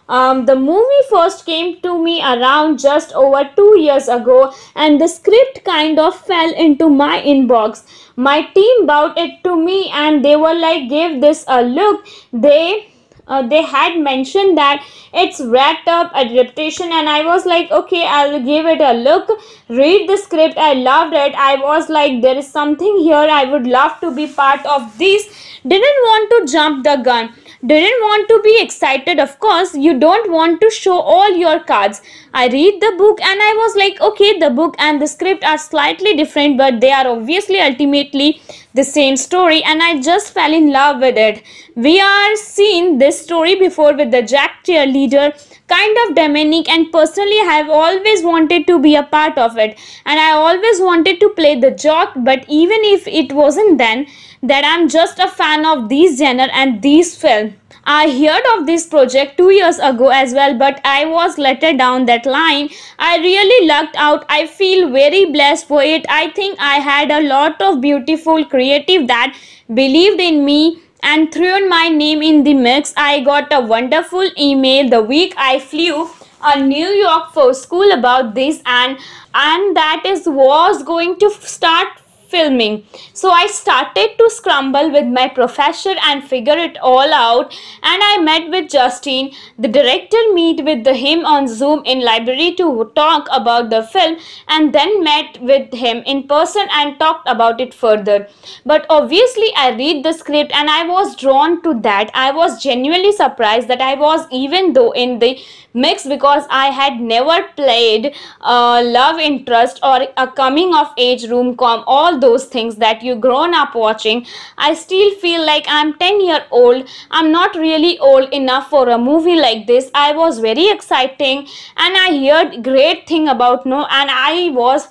Um, the movie first came to me around just over two years ago and the script kind of fell into my inbox. My team bought it to me and they were like give this a look. They uh, they had mentioned that it's wrapped up adaptation and i was like okay i'll give it a look read the script i loved it i was like there is something here i would love to be part of this didn't want to jump the gun didn't want to be excited, of course. You don't want to show all your cards. I read the book and I was like, okay, the book and the script are slightly different, but they are obviously ultimately the same story, and I just fell in love with it. We are seen this story before with the Jack cheerleader kind of demonic and personally I have always wanted to be a part of it and I always wanted to play the jock but even if it wasn't then that I'm just a fan of these genre and these film. I heard of this project 2 years ago as well but I was let down that line. I really lucked out. I feel very blessed for it. I think I had a lot of beautiful creative that believed in me and threw my name in the mix. I got a wonderful email the week I flew a New York for school about this and and that is was going to start filming. So I started to scramble with my professor and figure it all out and I met with Justine. The director meet with the him on Zoom in library to talk about the film and then met with him in person and talked about it further. But obviously I read the script and I was drawn to that. I was genuinely surprised that I was even though in the mix because I had never played a uh, love interest or a coming of age rom com all those things that you grown up watching i still feel like i'm 10 year old i'm not really old enough for a movie like this i was very exciting and i heard great thing about no and i was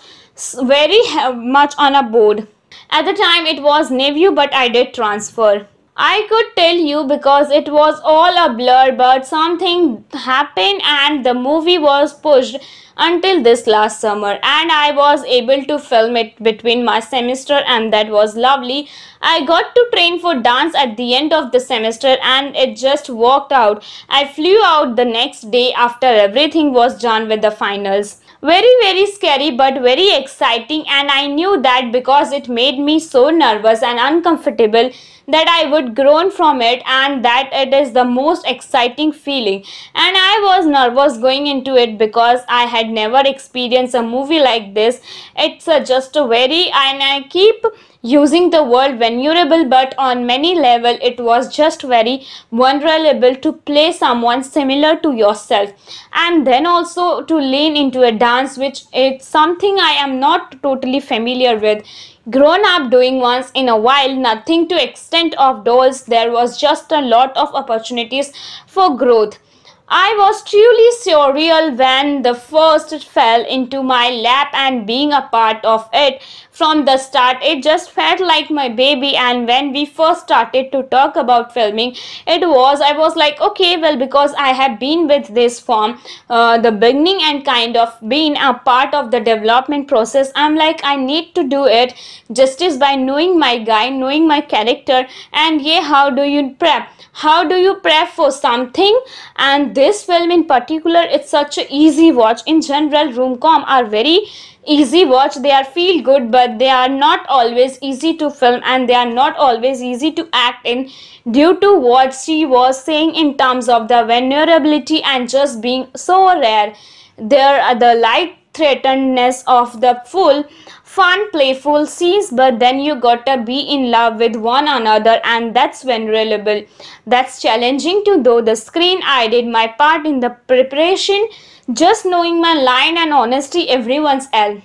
very uh, much on a board at the time it was Navy but I did transfer. I could tell you because it was all a blur but something happened and the movie was pushed until this last summer and I was able to film it between my semester and that was lovely. I got to train for dance at the end of the semester and it just worked out. I flew out the next day after everything was done with the finals. Very, very scary but very exciting and I knew that because it made me so nervous and uncomfortable that I would groan from it and that it is the most exciting feeling. And I was nervous going into it because I had never experienced a movie like this. It's just a very and I keep using the word vulnerable but on many level it was just very vulnerable to play someone similar to yourself and then also to lean into a dance which it's something I am not totally familiar with grown up doing once in a while nothing to extent of dolls there was just a lot of opportunities for growth I was truly surreal when the first fell into my lap and being a part of it from the start. It just felt like my baby and when we first started to talk about filming, it was, I was like, okay, well, because I have been with this from uh, the beginning and kind of been a part of the development process, I'm like, I need to do it justice by knowing my guy, knowing my character and yeah, how do you prep? How do you prep for something? And this film in particular, it's such an easy watch. In general, room com are very easy watch they are feel good but they are not always easy to film and they are not always easy to act in due to what she was saying in terms of the vulnerability and just being so rare there are the light threatenedness of the full fun playful scenes but then you gotta be in love with one another and that's vulnerable that's challenging to do the screen i did my part in the preparation just knowing my line and honesty, everyone's L.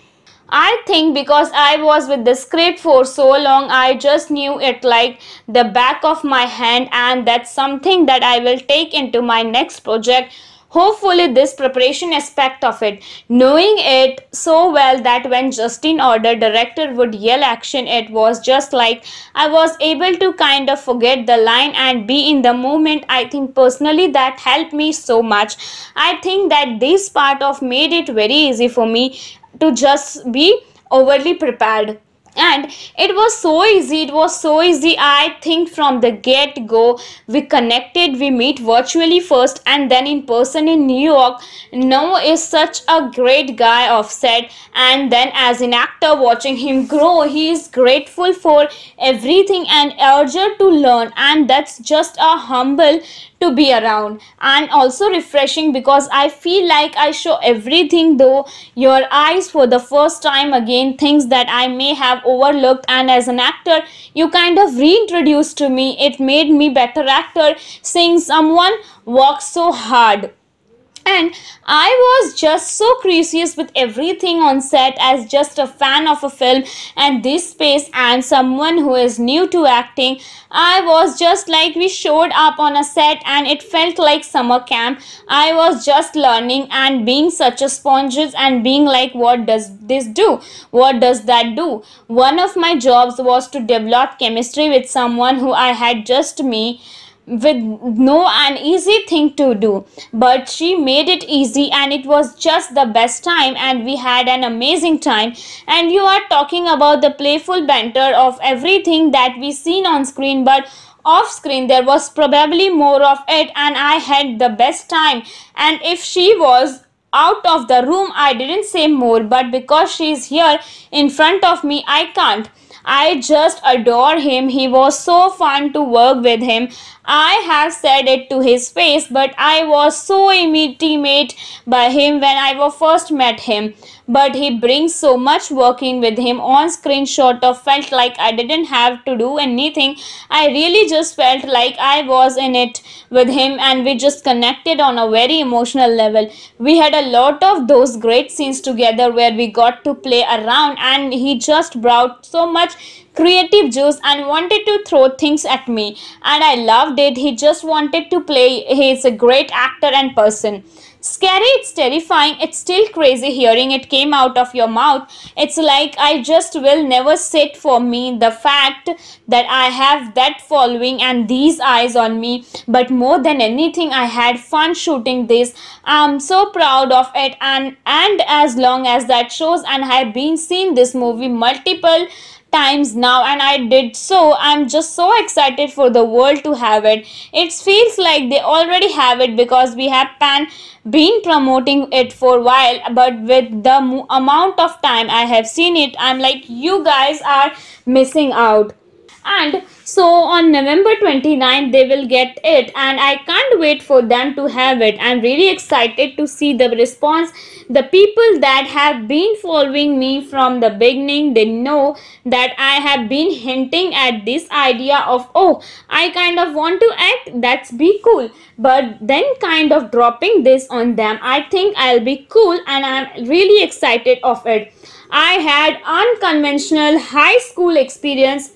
I think because I was with the script for so long, I just knew it like the back of my hand, and that's something that I will take into my next project Hopefully this preparation aspect of it, knowing it so well that when Justin order director would yell action it was just like I was able to kind of forget the line and be in the moment. I think personally that helped me so much. I think that this part of made it very easy for me to just be overly prepared and it was so easy it was so easy i think from the get go we connected we meet virtually first and then in person in new york noah is such a great guy offset. set and then as an actor watching him grow he is grateful for everything and urged to learn and that's just a humble to be around and also refreshing because I feel like I show everything though your eyes for the first time again things that I may have overlooked and as an actor you kind of reintroduced to me it made me better actor seeing someone work so hard and I was just so curious with everything on set as just a fan of a film and this space and someone who is new to acting. I was just like we showed up on a set and it felt like summer camp. I was just learning and being such a sponges and being like what does this do? What does that do? One of my jobs was to develop chemistry with someone who I had just met with no an easy thing to do but she made it easy and it was just the best time and we had an amazing time and you are talking about the playful banter of everything that we seen on screen but off screen there was probably more of it and i had the best time and if she was out of the room i didn't say more but because she is here in front of me i can't I just adore him. He was so fun to work with him. I have said it to his face, but I was so intimate by him when I first met him but he brings so much working with him on screen. screenshot of felt like I didn't have to do anything. I really just felt like I was in it with him and we just connected on a very emotional level. We had a lot of those great scenes together where we got to play around and he just brought so much creative juice and wanted to throw things at me and I loved it. He just wanted to play. He's a great actor and person. Scary, it's terrifying, it's still crazy hearing it came out of your mouth. It's like I just will never sit for me. The fact that I have that following and these eyes on me. But more than anything, I had fun shooting this. I'm so proud of it and, and as long as that shows and I've been seen this movie multiple times now and I did so. I'm just so excited for the world to have it. It feels like they already have it because we have pan been promoting it for a while but with the amount of time i have seen it i'm like you guys are missing out and so on November 29 they will get it and I can't wait for them to have it. I'm really excited to see the response. The people that have been following me from the beginning they know that I have been hinting at this idea of oh I kind of want to act that's be cool but then kind of dropping this on them. I think I'll be cool and I'm really excited of it. I had unconventional high school experience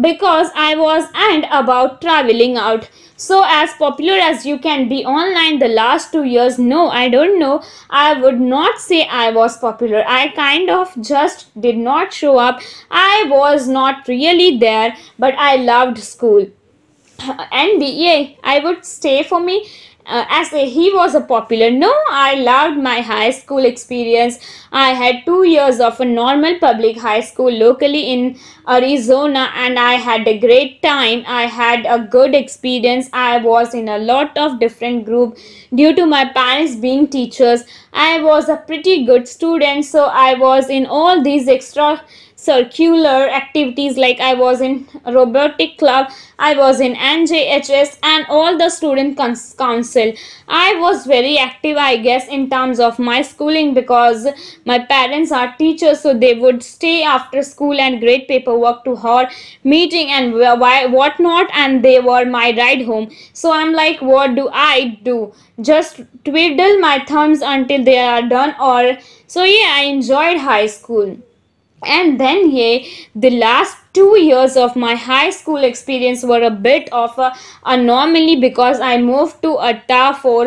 because I was and about traveling out. So as popular as you can be online the last two years, no, I don't know. I would not say I was popular. I kind of just did not show up. I was not really there, but I loved school. And BA, I would stay for me uh, as he was a popular no i loved my high school experience i had 2 years of a normal public high school locally in arizona and i had a great time i had a good experience i was in a lot of different group due to my parents being teachers i was a pretty good student so i was in all these extra circular activities like I was in robotic club, I was in NJHS and all the student council. I was very active I guess in terms of my schooling because my parents are teachers so they would stay after school and grade paperwork to her meeting and whatnot and they were my ride home. So I'm like what do I do? Just twiddle my thumbs until they are done or so yeah I enjoyed high school and then yeah, the last two years of my high school experience were a bit of a anomaly because I moved to a TAF or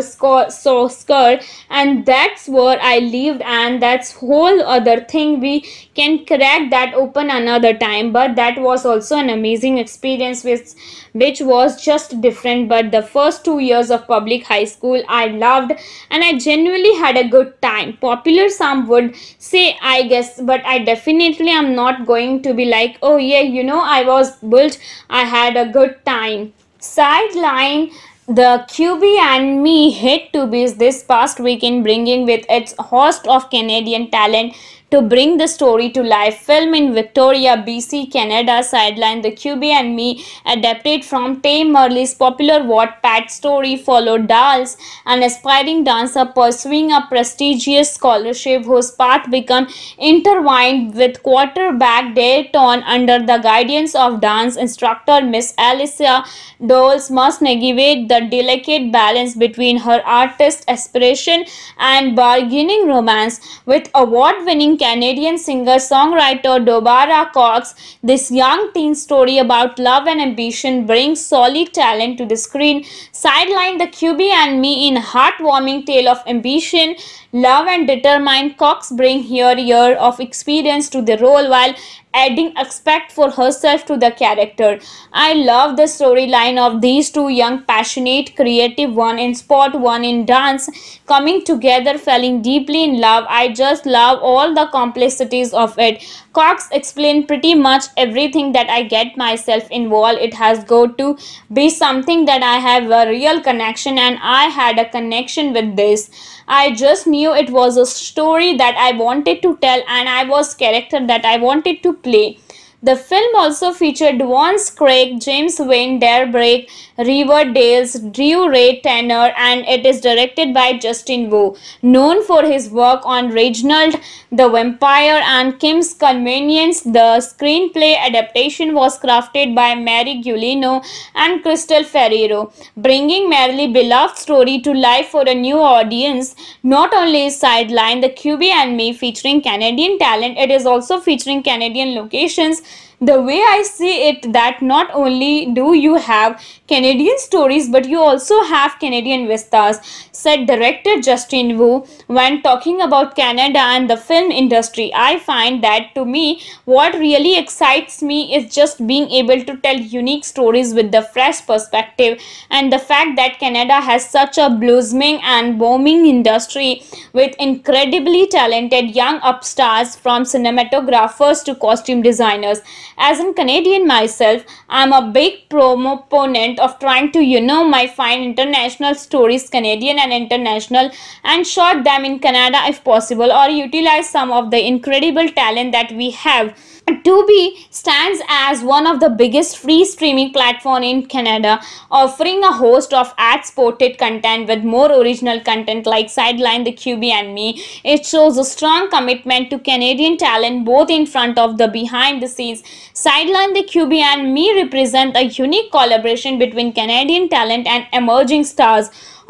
SOSCUR and that's where I lived and that's whole other thing. We can crack that open another time but that was also an amazing experience which, which was just different but the first two years of public high school I loved and I genuinely had a good time. Popular some would say I guess but I definitely am not going to be like oh yeah you know i was built i had a good time sideline the QB and me hit to be this past weekend bringing with its host of Canadian talent to bring the story to life. Film in Victoria, BC, Canada, Sideline, The QB and Me, adapted from Tame Merley's popular Wattpad story, followed Dolls, an aspiring dancer pursuing a prestigious scholarship whose path became intertwined with quarterback Dayton under the guidance of dance instructor Miss Alicia Doles must navigate the delicate balance between her artist aspiration and bargaining romance with award-winning Canadian singer-songwriter Dobara Cox, this young teen story about love and ambition brings solid talent to the screen. Sideline the QB and me in heartwarming tale of ambition Love and determined Cox bring her year of experience to the role while adding aspect for herself to the character. I love the storyline of these two young, passionate, creative, one in sport, one in dance, coming together, falling deeply in love. I just love all the complexities of it. Cox explained pretty much everything that I get myself involved. It has got to be something that I have a real connection and I had a connection with this. I just knew it was a story that I wanted to tell and I was character that I wanted to play. The film also featured Vance Craig, James Wayne Derbrick, Dales, Drew Ray Tanner, and it is directed by Justin Wu, known for his work on Reginald the Vampire and Kim's Convenience. The screenplay adaptation was crafted by Mary Gulino and Crystal Ferrero, bringing Mary's beloved story to life for a new audience. Not only is Sideline, The QB and Me featuring Canadian talent, it is also featuring Canadian locations the way i see it that not only do you have Canadian stories, but you also have Canadian vistas, said director Justin Wu when talking about Canada and the film industry. I find that to me, what really excites me is just being able to tell unique stories with the fresh perspective and the fact that Canada has such a blossoming and booming industry with incredibly talented young upstarts from cinematographers to costume designers. As a Canadian myself, I'm a big proponent of trying to, you know, my find international stories, Canadian and international, and shot them in Canada if possible, or utilize some of the incredible talent that we have Tubi stands as one of the biggest free streaming platform in Canada, offering a host of ad-supported content with more original content like Sideline, The QB and Me. It shows a strong commitment to Canadian talent both in front of the behind the scenes. Sideline, The QB and Me represent a unique collaboration between Canadian talent and emerging stars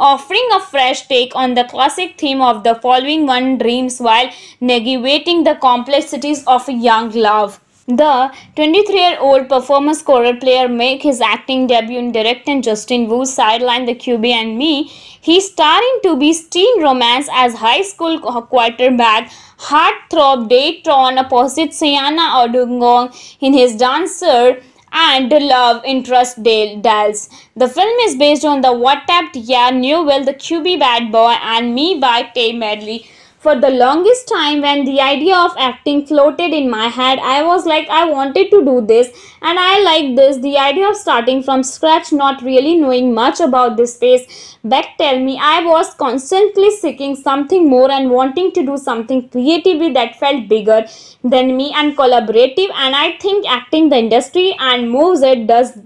offering a fresh take on the classic theme of the following one dreams while negating the complexities of a young love. The 23-year-old performer scorer player make his acting debut in director Justin Wu's sideline The QB and Me. He's starring to be teen romance as high school quarterback heartthrob date on opposite Sienna Odungong in his dancer and Love Interest Dale Dells. The film is based on the What Tapped Ya Newell, The QB Bad Boy and Me by Tay Medley. For the longest time when the idea of acting floated in my head, I was like I wanted to do this and I like this. The idea of starting from scratch, not really knowing much about this space. Back tell me, I was constantly seeking something more and wanting to do something creatively that felt bigger than me and collaborative and I think acting the industry and moves it does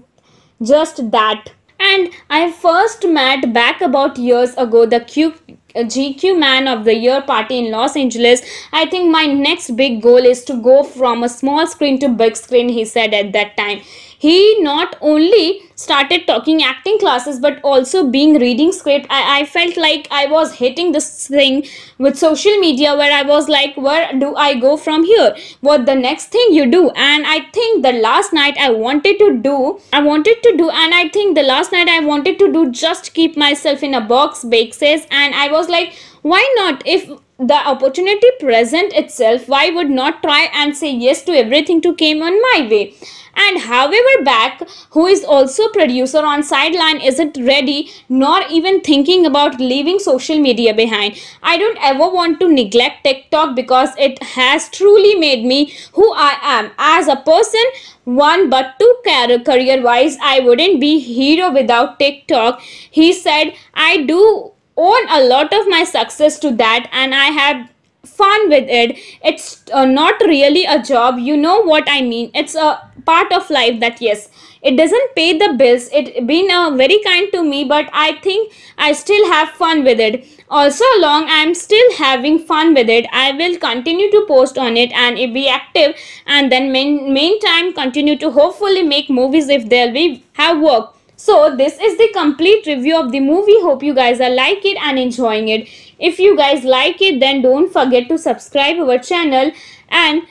just that. And I first met back about years ago the cube. GQ Man of the Year party in Los Angeles. I think my next big goal is to go from a small screen to big screen, he said at that time he not only started talking acting classes but also being reading script I, I felt like i was hitting this thing with social media where i was like where do i go from here what the next thing you do and i think the last night i wanted to do i wanted to do and i think the last night i wanted to do just keep myself in a box says, and i was like why not if the opportunity present itself why would not try and say yes to everything to came on my way and however back who is also producer on sideline isn't ready nor even thinking about leaving social media behind i don't ever want to neglect tiktok because it has truly made me who i am as a person one but two career wise i wouldn't be hero without tiktok he said i do own a lot of my success to that and I have fun with it. It's uh, not really a job. You know what I mean. It's a part of life that yes, it doesn't pay the bills. It been uh, very kind to me, but I think I still have fun with it. Also long, I'm still having fun with it. I will continue to post on it and be active and then main, meantime continue to hopefully make movies if there be have work so this is the complete review of the movie. Hope you guys are like it and enjoying it. If you guys like it then don't forget to subscribe our channel and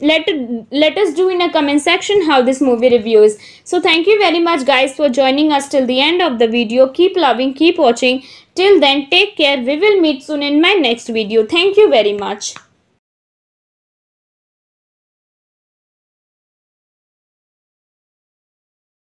let let us do in a comment section how this movie reviews so thank you very much guys for joining us till the end of the video keep loving keep watching till then take care we will meet soon in my next video thank you very much